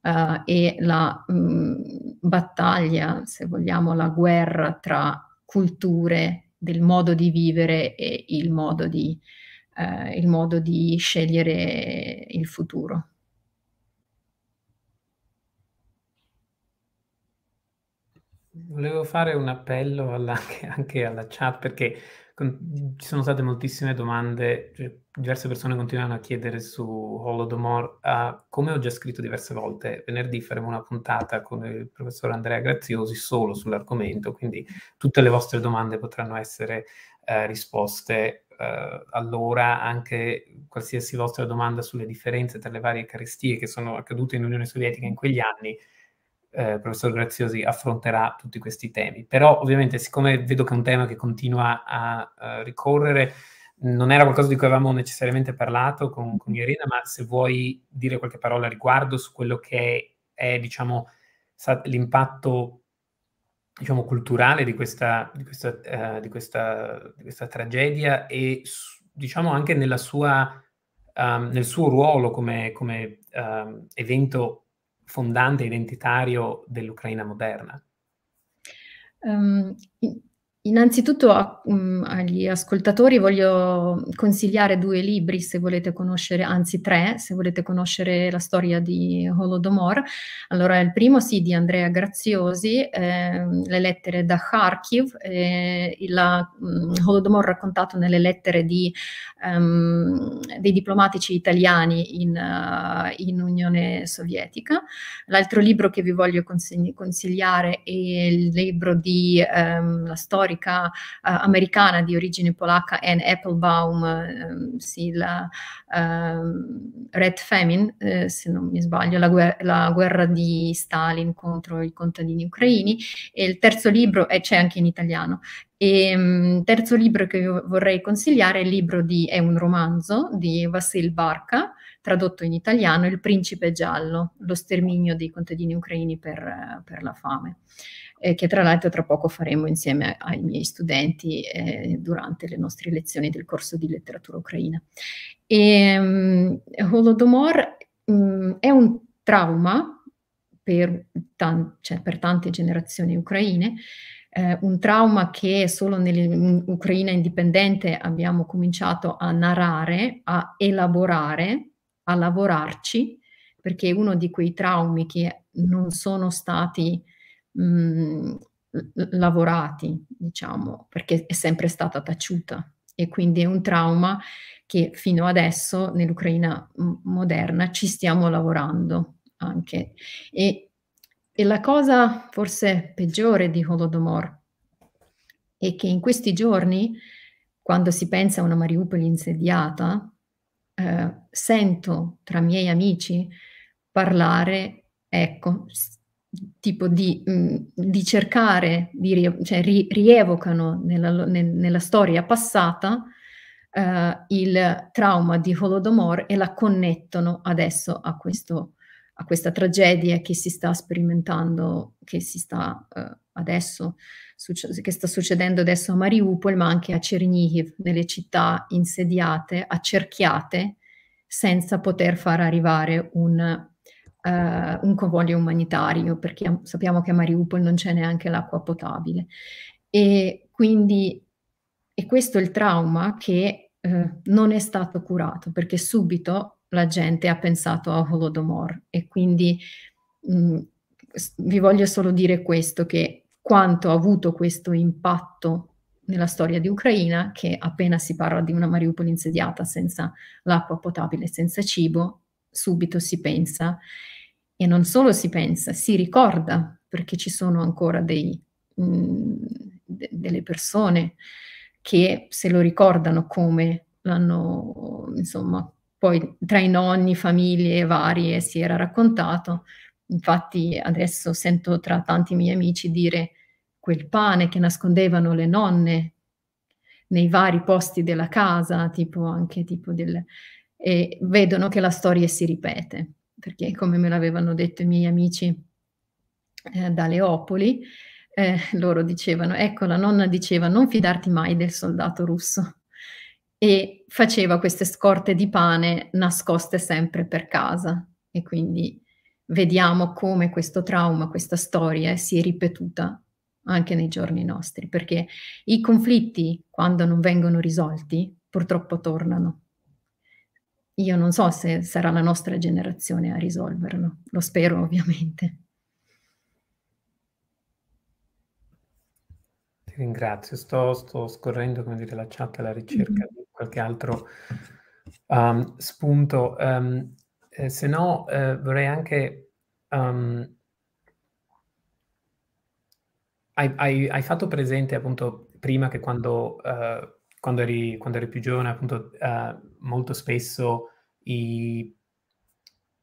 uh, e la mh, mm, battaglia, se vogliamo, la guerra tra culture del modo di vivere e il modo di, uh, il modo di scegliere il futuro. Volevo fare un appello alla, anche alla chat perché ci sono state moltissime domande, cioè, diverse persone continuano a chiedere su Holodomor, uh, ah, come ho già scritto diverse volte, venerdì faremo una puntata con il professor Andrea Graziosi solo sull'argomento, quindi tutte le vostre domande potranno essere uh, risposte uh, allora, anche qualsiasi vostra domanda sulle differenze tra le varie carestie che sono accadute in Unione Sovietica in quegli anni eh, professor Graziosi affronterà tutti questi temi. Però ovviamente siccome vedo che è un tema che continua a, a eh, ricorrere, non era qualcosa di cui avevamo necessariamente parlato con, con Irina, ma se vuoi dire qualche parola riguardo su quello che è, diciamo, l'impatto diciamo, culturale di questa, di, questa, uh, di, questa, di questa, tragedia e diciamo anche sua, um, nel suo ruolo come, come um, evento fondante identitario dell'Ucraina moderna? Um, Innanzitutto a, um, agli ascoltatori voglio consigliare due libri se volete conoscere, anzi tre, se volete conoscere la storia di Holodomor. Allora il primo sì di Andrea Graziosi, eh, Le lettere da Kharkiv, eh, la, um, Holodomor raccontato nelle lettere di, um, dei diplomatici italiani in, uh, in Unione Sovietica. L'altro libro che vi voglio consig- consigliare è il libro di ehm, La storia storica eh, americana di origine polacca Anne Applebaum, ehm, sì, la ehm, Red Famine, eh, se non mi sbaglio, la, guer- la, guerra di Stalin contro i contadini ucraini e il terzo libro, e eh, c'è anche in italiano, e um, terzo libro che vorrei consigliare è, il libro di, è un romanzo di Vasil Barca, tradotto in italiano, Il principe giallo, lo sterminio dei contadini ucraini per, per la fame eh, che tra l'altro tra poco faremo insieme ai miei studenti eh, durante le nostre lezioni del corso di letteratura ucraina. E, um, Holodomor um, è un trauma per, tan- cioè, per tante generazioni ucraine, eh, un trauma che solo nell'Ucraina indipendente abbiamo cominciato a narrare, a elaborare, a lavorarci, perché è uno di quei traumi che non sono stati mh, mhmm, lavorati, diciamo, perché è sempre stata taciuta e quindi è un trauma che fino adesso nell'Ucraina moderna ci stiamo lavorando anche. E, e la cosa forse peggiore di Holodomor è che in questi giorni, quando si pensa a una Mariupol insediata, eh, sento tra miei amici parlare, ecco, tipo di, mh, mm, di cercare, di, cioè ri, rievocano nella, ne, nella, storia passata uh, il trauma di Holodomor e la connettono adesso a, questo, a, questa tragedia che si sta sperimentando, che si sta uh, adesso, succe- che sta succedendo adesso a Mariupol, ma anche a Chernihiv, nelle città insediate, accerchiate, senza poter far arrivare un eh, un convoglio umanitario, perché sappiamo che a Mariupol non c'è neanche l'acqua potabile. E quindi è questo il trauma che eh, non è stato curato, perché subito la gente ha pensato a Holodomor e quindi mh, mm, vi voglio solo dire questo, che quanto ha avuto questo impatto nella storia di Ucraina, che appena si parla di una Mariupol insediata senza l'acqua potabile, senza cibo, subito si pensa e non solo si pensa, si ricorda, perché ci sono ancora dei, mh, mm, de- delle persone che se lo ricordano come l'hanno, insomma, poi tra i nonni, famiglie varie si era raccontato. Infatti adesso sento tra tanti miei amici dire quel pane che nascondevano le nonne nei vari posti della casa, tipo anche tipo del... E vedono che la storia si ripete perché come me l'avevano detto i miei amici eh, da Leopoli, eh, loro dicevano, ecco la nonna diceva non fidarti mai del soldato russo e faceva queste scorte di pane nascoste sempre per casa e quindi vediamo come questo trauma, questa storia si è ripetuta anche nei giorni nostri, perché i conflitti quando non vengono risolti purtroppo tornano io non so se sarà la nostra generazione a risolverlo, lo spero ovviamente. Ti ringrazio, sto, sto scorrendo come dire, la chat alla ricerca mm-hmm. di qualche altro um, spunto, um, eh, se no eh, vorrei anche... Um, hai, hai, hai, fatto presente appunto prima che quando, uh, quando, eri, quando eri, più giovane appunto... Uh, molto spesso i,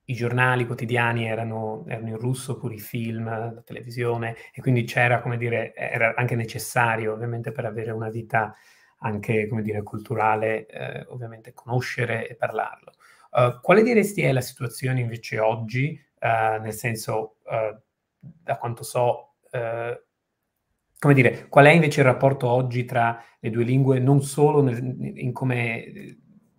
i giornali quotidiani erano, erano, in russo, pure i film, la televisione, e quindi c'era, come dire, era anche necessario ovviamente per avere una vita anche, come dire, culturale, eh, ovviamente conoscere e parlarlo. Uh, quale diresti è la situazione invece oggi, uh, nel senso, uh, da quanto so, come dire, qual è invece il rapporto oggi tra le due lingue, non solo nel, in come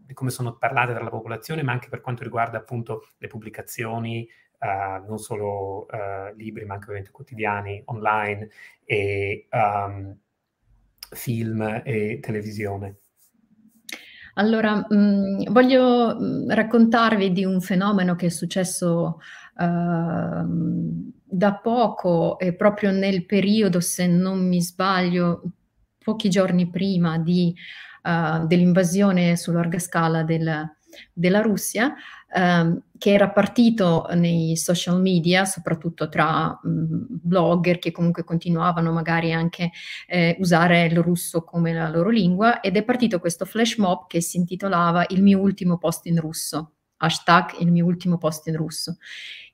di come sono parlate dalla popolazione, ma anche per quanto riguarda appunto le pubblicazioni, Uh, non solo uh, libri, ma anche ovviamente quotidiani, online, e, um, film e televisione. Allora, mh, mm, voglio mm, raccontarvi di un fenomeno che è successo uh, da poco e proprio nel periodo, se non mi sbaglio, pochi giorni prima di uh, dell'invasione su larga scala del, della Russia, ehm, che era partito nei social media, soprattutto tra mh, mm, blogger che comunque continuavano magari anche eh, usare il russo come la loro lingua, ed è partito questo flash mob che si intitolava Il mio ultimo post in russo, hashtag il mio ultimo post in russo.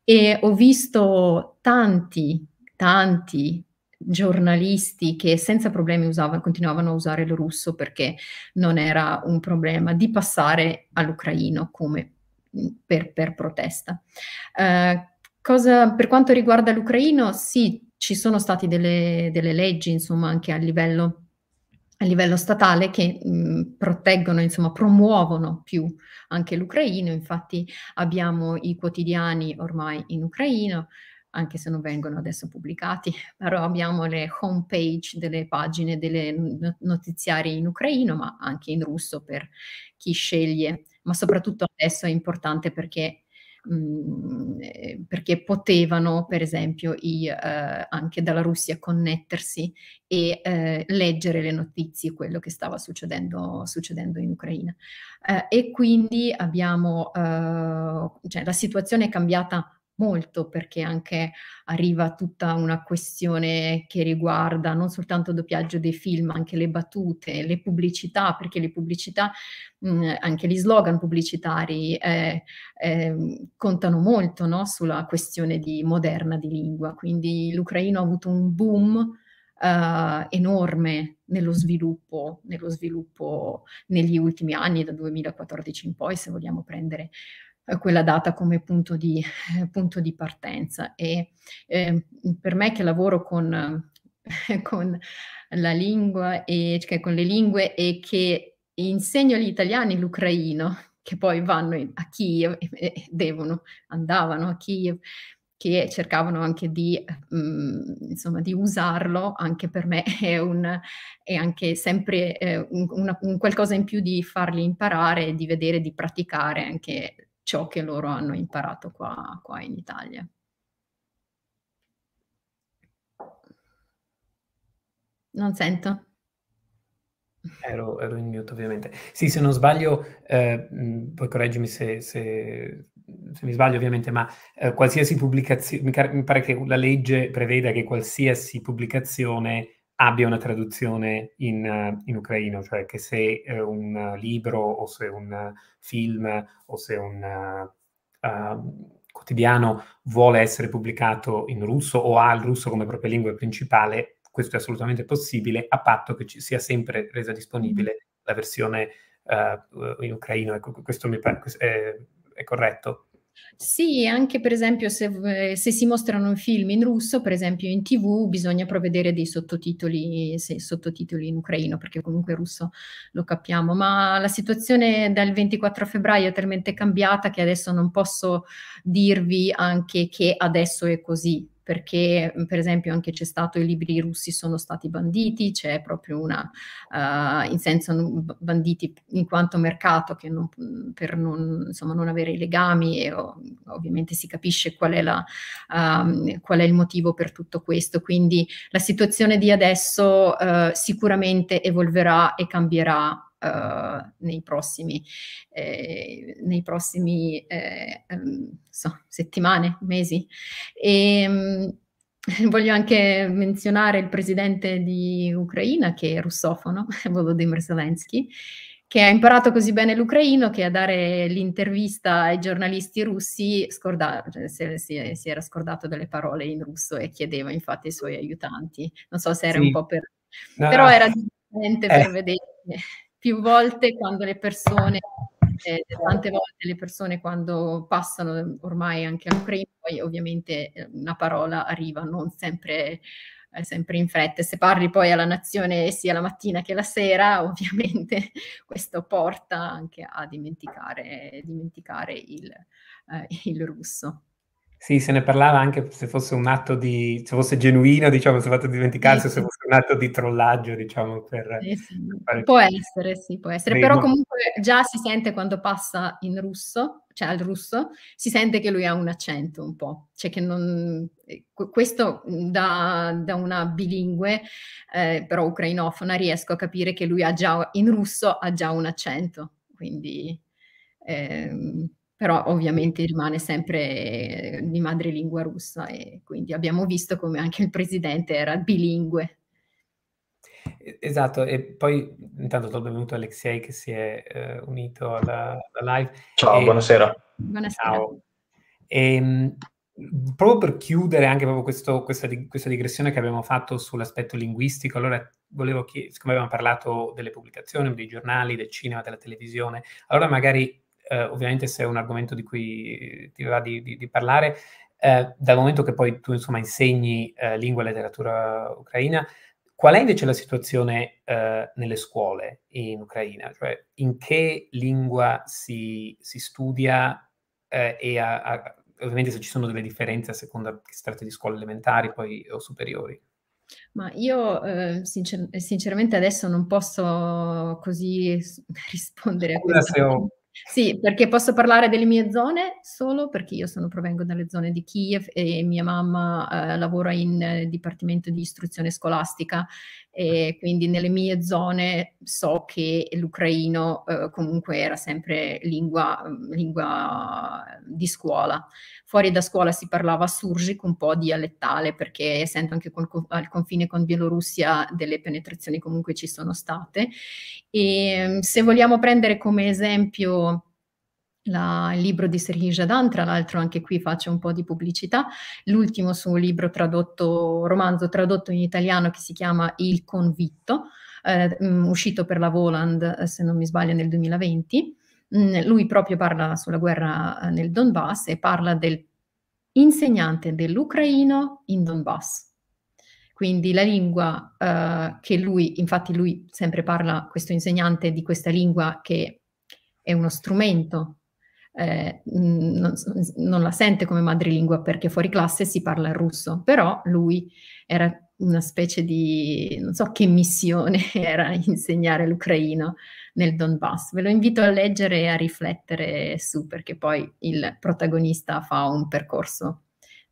E ho visto tanti, tanti giornalisti che senza problemi usavano, continuavano a usare il russo perché non era un problema, di passare all'ucraino come mm, per, per protesta. Eh, cosa, per quanto riguarda l'ucraino, sì, ci sono state delle, delle leggi, insomma, anche a livello a livello statale che mh, mm, proteggono, insomma, promuovono più anche l'ucraino. Infatti abbiamo i quotidiani ormai in ucraino, anche se non vengono adesso pubblicati, però abbiamo le home page delle pagine delle notiziari in ucraino, ma anche in russo per chi sceglie, ma soprattutto adesso è importante perché mm, eh, perché potevano, per esempio, i, eh, anche dalla Russia connettersi e eh, leggere le notizie, quello che stava succedendo, succedendo in Ucraina. Eh, e quindi abbiamo, eh, cioè, la situazione è cambiata molto perché anche arriva tutta una questione che riguarda non soltanto il doppiaggio dei film, anche le battute, le pubblicità, perché le pubblicità, mh, mm, anche gli slogan pubblicitari eh, eh, contano molto no? sulla questione di moderna di lingua. Quindi l'ucraino ha avuto un boom. Uh, enorme nello sviluppo, nello sviluppo negli ultimi anni, da 2014 in poi, se vogliamo prendere eh, quella data come punto di, eh, punto di partenza. E eh, per me che lavoro con, eh, con la lingua e cioè con le lingue e che insegno agli italiani l'ucraino, che poi vanno in, a Kiev e devono, andavano a Kiev, che cercavano anche di, mh, mm, insomma, di usarlo, anche per me è, un, è anche sempre eh, un, una, un, qualcosa in più di farli imparare, di vedere, di praticare anche ciò che loro hanno imparato qua, qua in Italia. Non sento. Ero, ero, in mute ovviamente. Sì, se non sbaglio, eh, poi correggimi se, se, se, mi sbaglio ovviamente, ma eh, qualsiasi pubblicazione, mi, mi, pare che la legge preveda che qualsiasi pubblicazione abbia una traduzione in, eh, in ucraino, cioè che se eh, un libro o se un film o se un uh, quotidiano vuole essere pubblicato in russo o ha il russo come propria lingua principale, questo è assolutamente possibile a patto che ci sia sempre resa disponibile mm-hmm. la versione uh, in ucraino. Ecco, questo mi pare è, è corretto. Sì, anche per esempio se, se, si mostrano un film in russo, per esempio in tv, bisogna provvedere dei sottotitoli, se, sottotitoli in ucraino, perché comunque il russo lo capiamo. Ma la situazione dal 24 febbraio è talmente cambiata che adesso non posso dirvi anche che adesso è così, perché mhmm, per esempio anche c'è stato i libri russi sono stati banditi, c'è proprio una, uh, in senso banditi in quanto mercato, che non, mhmm, per non, insomma, non avere i legami e ovviamente si capisce qual è, la, um, qual è il motivo per tutto questo. Quindi la situazione di adesso uh, sicuramente evolverà e cambierà eh, nei prossimi, eh, nei prossimi eh, ehm, so, settimane, mesi. E, ehm, Voglio anche menzionare il presidente di Ucraina, che è russofono, Volodymyr Zelensky, che ha imparato così bene l'ucraino che a dare l'intervista ai giornalisti russi scorda- si, si, era scordato delle parole in russo e chiedeva infatti ai suoi aiutanti. Non so se era sì. un po' per... No, Però no. era divertente eh. per vedere più volte quando le persone, eh, tante volte le persone quando passano ormai anche al primo, poi ovviamente eh, una parola arriva non sempre, eh, sempre in fretta. Se parli poi alla nazione sia la mattina che la sera, ovviamente questo porta anche a dimenticare, dimenticare il, eh, il russo. Sì, se ne parlava anche se fosse un atto di, se fosse genuino, diciamo, se fatto dimenticarsi, sì, se fosse un atto di trollaggio, diciamo, per, sì, sì. Per può essere, sì, può essere, Prima. però comunque già si sente quando passa in russo, cioè al russo, si sente che lui ha un accento un po', cioè che non, eh, questo mm, da, da una bilingue, eh, però ucrainofona, riesco a capire che lui ha già, in russo ha già un accento, quindi... Ehm, però ovviamente rimane sempre ehm, di madrelingua russa e quindi abbiamo visto come anche il presidente era bilingue. Esatto, e poi mhmm, intanto do il benvenuto a Alexei che si è eh, unito alla, alla, live. Ciao, e, buonasera. Buonasera. Ciao. E, ehm, proprio per chiudere anche proprio questo, questa, questa, digressione che abbiamo fatto sull'aspetto linguistico, allora volevo chiedere, siccome abbiamo parlato delle pubblicazioni, dei giornali, del cinema, della televisione, allora magari eh, ovviamente se è un argomento di cui ti va di, di, di parlare, eh, dal momento che poi tu insomma insegni eh, lingua e letteratura ucraina, qual è invece la situazione eh, nelle scuole in Ucraina? Cioè in che lingua si, si studia eh, e a, a, ovviamente se ci sono delle differenze a seconda che si tratti di scuole elementari poi, o superiori? Ma io eh, sincer- sinceramente adesso non posso così rispondere a questo. Se ho sì, perché posso parlare delle mie zone solo perché io sono, provengo dalle zone di Kiev e mia mamma eh, lavora in eh, Dipartimento di Istruzione Scolastica e quindi nelle mie zone so che l'ucraino eh, comunque era sempre lingua, lingua di scuola, Fuori da scuola si parlava surgic, un po' dialettale, perché essendo anche con, al confine con Bielorussia delle penetrazioni comunque ci sono state. E ehm, se vogliamo prendere come esempio la, il libro di Sergei Jadan, tra l'altro anche qui faccio un po' di pubblicità, l'ultimo suo libro tradotto, romanzo tradotto in italiano che si chiama Il convitto, eh, uscito per la Voland, eh, se non mi sbaglio, nel 2020 lui proprio parla sulla guerra eh, nel Donbass e parla dell'insegnante dell'ucraino in Donbass. Quindi la lingua eh, che lui, infatti lui sempre parla, questo insegnante, di questa lingua che è uno strumento, eh, non, non, la sente come madrelingua perché fuori classe si parla il russo, però lui era una specie di, non so che missione era insegnare l'ucraino nel Donbass. Ve lo invito a leggere e a riflettere su perché poi il protagonista fa un percorso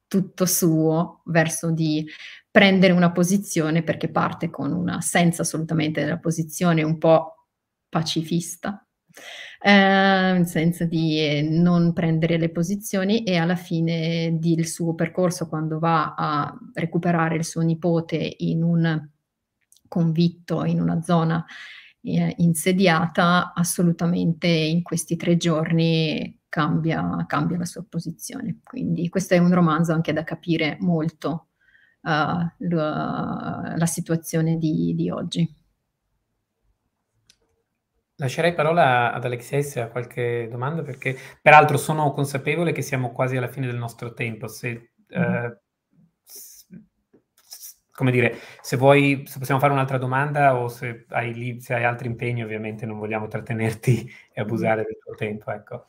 tutto suo verso di prendere una posizione perché parte con un assenza assolutamente della posizione un po' pacifista, eh, nel senso di eh, non prendere le posizioni e alla fine del suo percorso quando va a recuperare il suo nipote in un convitto, in una zona eh, insediata, assolutamente in questi tre giorni cambia, cambia, la sua posizione. Quindi questo è un romanzo anche da capire molto uh, eh, la, la, situazione di, di oggi. Lascerei parola ad Alexei se ha qualche domanda, perché peraltro sono consapevole che siamo quasi alla fine del nostro tempo. Se mm. eh, come dire, se vuoi, se possiamo fare un'altra domanda o se hai, se hai altri impegni, ovviamente non vogliamo trattenerti e abusare del tuo tempo, ecco.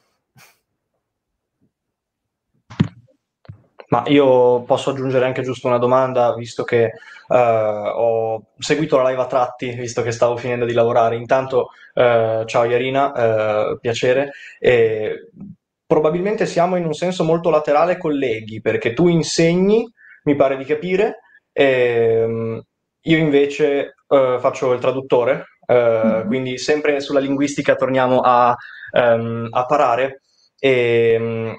Ma io posso aggiungere anche giusto una domanda, visto che eh, ho seguito la live a tratti, visto che stavo finendo di lavorare. Intanto, eh, ciao Iarina, eh, piacere. E probabilmente siamo in un senso molto laterale colleghi, perché tu insegni, mi pare di capire, e, ehm, io invece uh, faccio il traduttore, uh, mm-hmm. quindi sempre sulla linguistica torniamo a, um, a parare e um,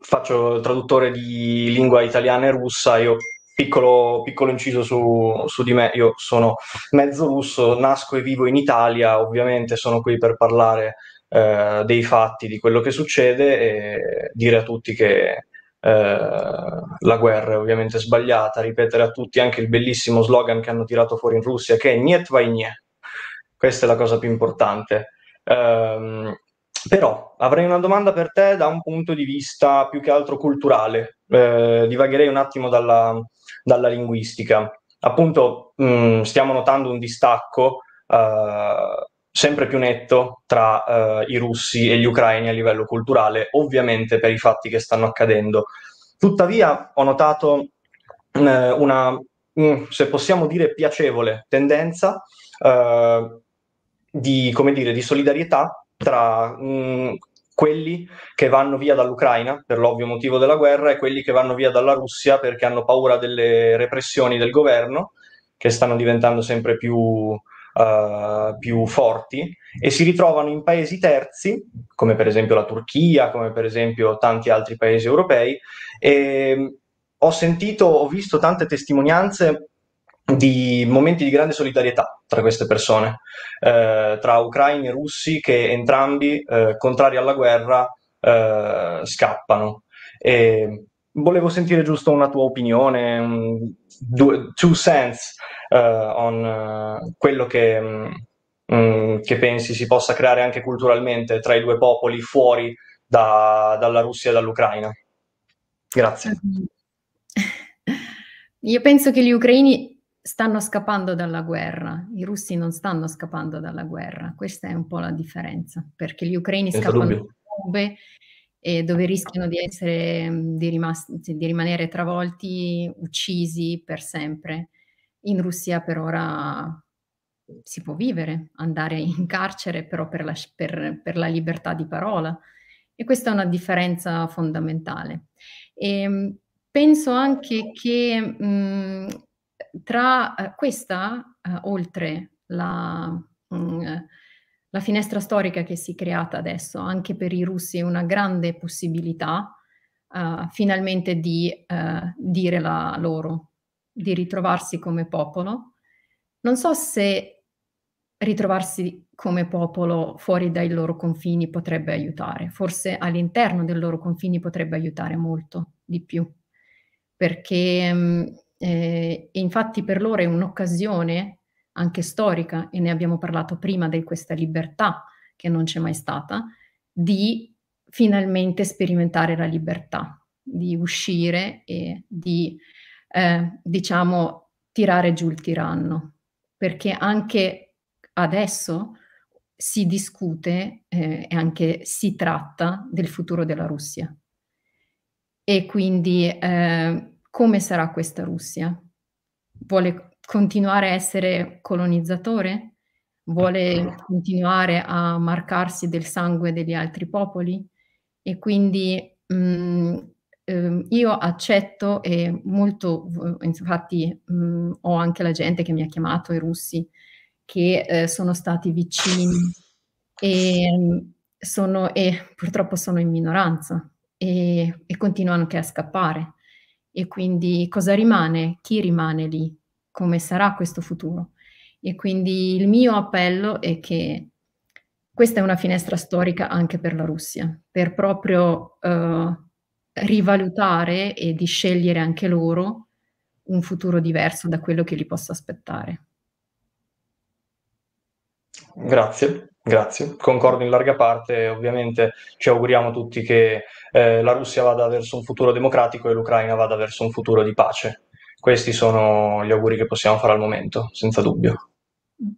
faccio il traduttore di lingua italiana e russa. Io, piccolo, piccolo inciso su, su, di me, io sono mezzo russo, nasco e vivo in Italia, ovviamente sono qui per parlare uh, dei fatti, di quello che succede e dire a tutti che eh, la guerra è ovviamente sbagliata, ripetere a tutti anche il bellissimo slogan che hanno tirato fuori in Russia che è Niet Vainie. Questa è la cosa più importante. Um, però avrei una domanda per te da un punto di vista più che altro culturale. Eh, divagherei un attimo dalla, dalla linguistica. Appunto, mh, mm, stiamo notando un distacco eh, sempre più netto tra eh, i russi e gli ucraini a livello culturale, ovviamente per i fatti che stanno accadendo. Tuttavia ho notato eh, una, mm, se possiamo dire, piacevole tendenza eh, di, dire, di, solidarietà tra mh, mm, quelli che vanno via dall'Ucraina per l'ovvio motivo della guerra e quelli che vanno via dalla Russia perché hanno paura delle repressioni del governo che stanno diventando sempre più uh, più forti e si ritrovano in paesi terzi, come per esempio la Turchia, come per esempio tanti altri paesi europei. E mm, ho sentito, ho visto tante testimonianze di momenti di grande solidarietà tra queste persone, eh, tra ucraini e russi che entrambi, eh, contrari alla guerra, eh, scappano. E volevo sentire giusto una tua opinione, un, due, two cents uh, on uh, quello che, um, che, pensi si possa creare anche culturalmente tra i due popoli fuori da, dalla Russia e dall'Ucraina. Grazie. Io penso che gli ucraini stanno scappando dalla guerra, i russi non stanno scappando dalla guerra, questa è un po' la differenza, perché gli ucraini Senza scappano dalle bombe e dove rischiano di, essere, mhmm, di, rimas- cioè di rimanere travolti, uccisi per sempre. In Russia per ora si può vivere, andare in carcere però per la, per, per la libertà di parola e questa è una differenza fondamentale. E ehm, penso anche che mh, mhmm, tra eh, questa, eh, oltre la... Mh, mhmm, la finestra storica che si è creata adesso anche per i russi è una grande possibilità uh, finalmente di uh, dire la loro, di ritrovarsi come popolo. Non so se ritrovarsi come popolo fuori dai loro confini potrebbe aiutare, forse all'interno dei loro confini potrebbe aiutare molto di più, perché mm, eh, infatti per loro è un'occasione anche storica, e ne abbiamo parlato prima di questa libertà che non c'è mai stata, di finalmente sperimentare la libertà, di uscire e di, eh, diciamo, tirare giù il tiranno, perché anche adesso si discute eh, e anche si tratta del futuro della Russia. E quindi eh, come sarà questa Russia? Vuole continuare a essere colonizzatore? Vuole continuare a marcarsi del sangue degli altri popoli? E quindi mh, mm, ehm, io accetto e molto, eh, infatti mh, mm, ho anche la gente che mi ha chiamato, i russi, che eh, sono stati vicini e, mm, sono, e, purtroppo sono in minoranza e, e continuano anche a scappare. E quindi cosa rimane? Chi rimane lì? come sarà questo futuro. E quindi il mio appello è che questa è una finestra storica anche per la Russia, per proprio eh, rivalutare e di scegliere anche loro un futuro diverso da quello che li possa aspettare. Grazie, grazie. Concordo in larga parte. Ovviamente ci auguriamo tutti che eh, la Russia vada verso un futuro democratico e l'Ucraina vada verso un futuro di pace. Questi sono gli auguri che possiamo fare al momento, senza dubbio. Mm.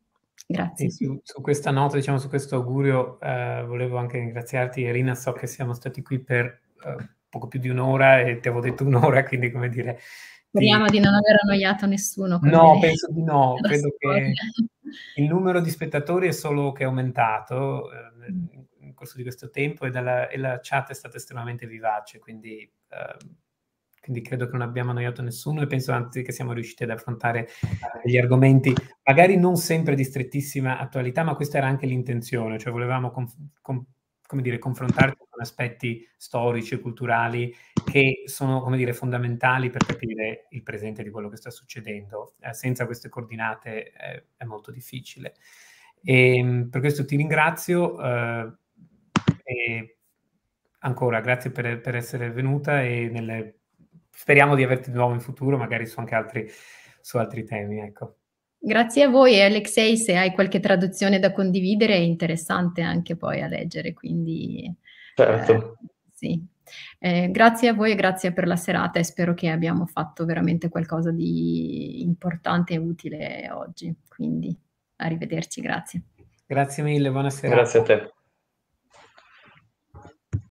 Grazie. Su, su, questa nota, diciamo su questo augurio, eh, volevo anche ringraziarti Irina, so che siamo stati qui per eh, poco più di un'ora e ti avevo detto un'ora, quindi come dire... Speriamo ti... di non aver annoiato nessuno. No, le... penso di no, credo storia. che il numero di spettatori è solo che è aumentato eh, mm. nel corso di questo tempo e, dalla, e, la chat è stata estremamente vivace, quindi ehm, quindi credo che non abbiamo annoiato nessuno e penso anzi che siamo riusciti ad affrontare gli argomenti magari non sempre di strettissima attualità, ma questa era anche l'intenzione, cioè volevamo conf- com- come dire, confrontarci con aspetti storici e culturali che sono come dire, fondamentali per capire il presente di quello che sta succedendo. Eh, senza queste coordinate eh, è molto difficile. E, ehm, per questo ti ringrazio eh, e ancora grazie per, per essere venuta e nelle speriamo di averti di nuovo in futuro, magari su anche altri, su altri temi. Ecco. Grazie a voi e Alexei, se hai qualche traduzione da condividere, è interessante anche poi a leggere, quindi... Certo. Eh, sì. Eh, grazie a voi e grazie per la serata e spero che abbiamo fatto veramente qualcosa di importante e utile oggi. Quindi arrivederci, grazie. Grazie mille, buonasera. Grazie a te.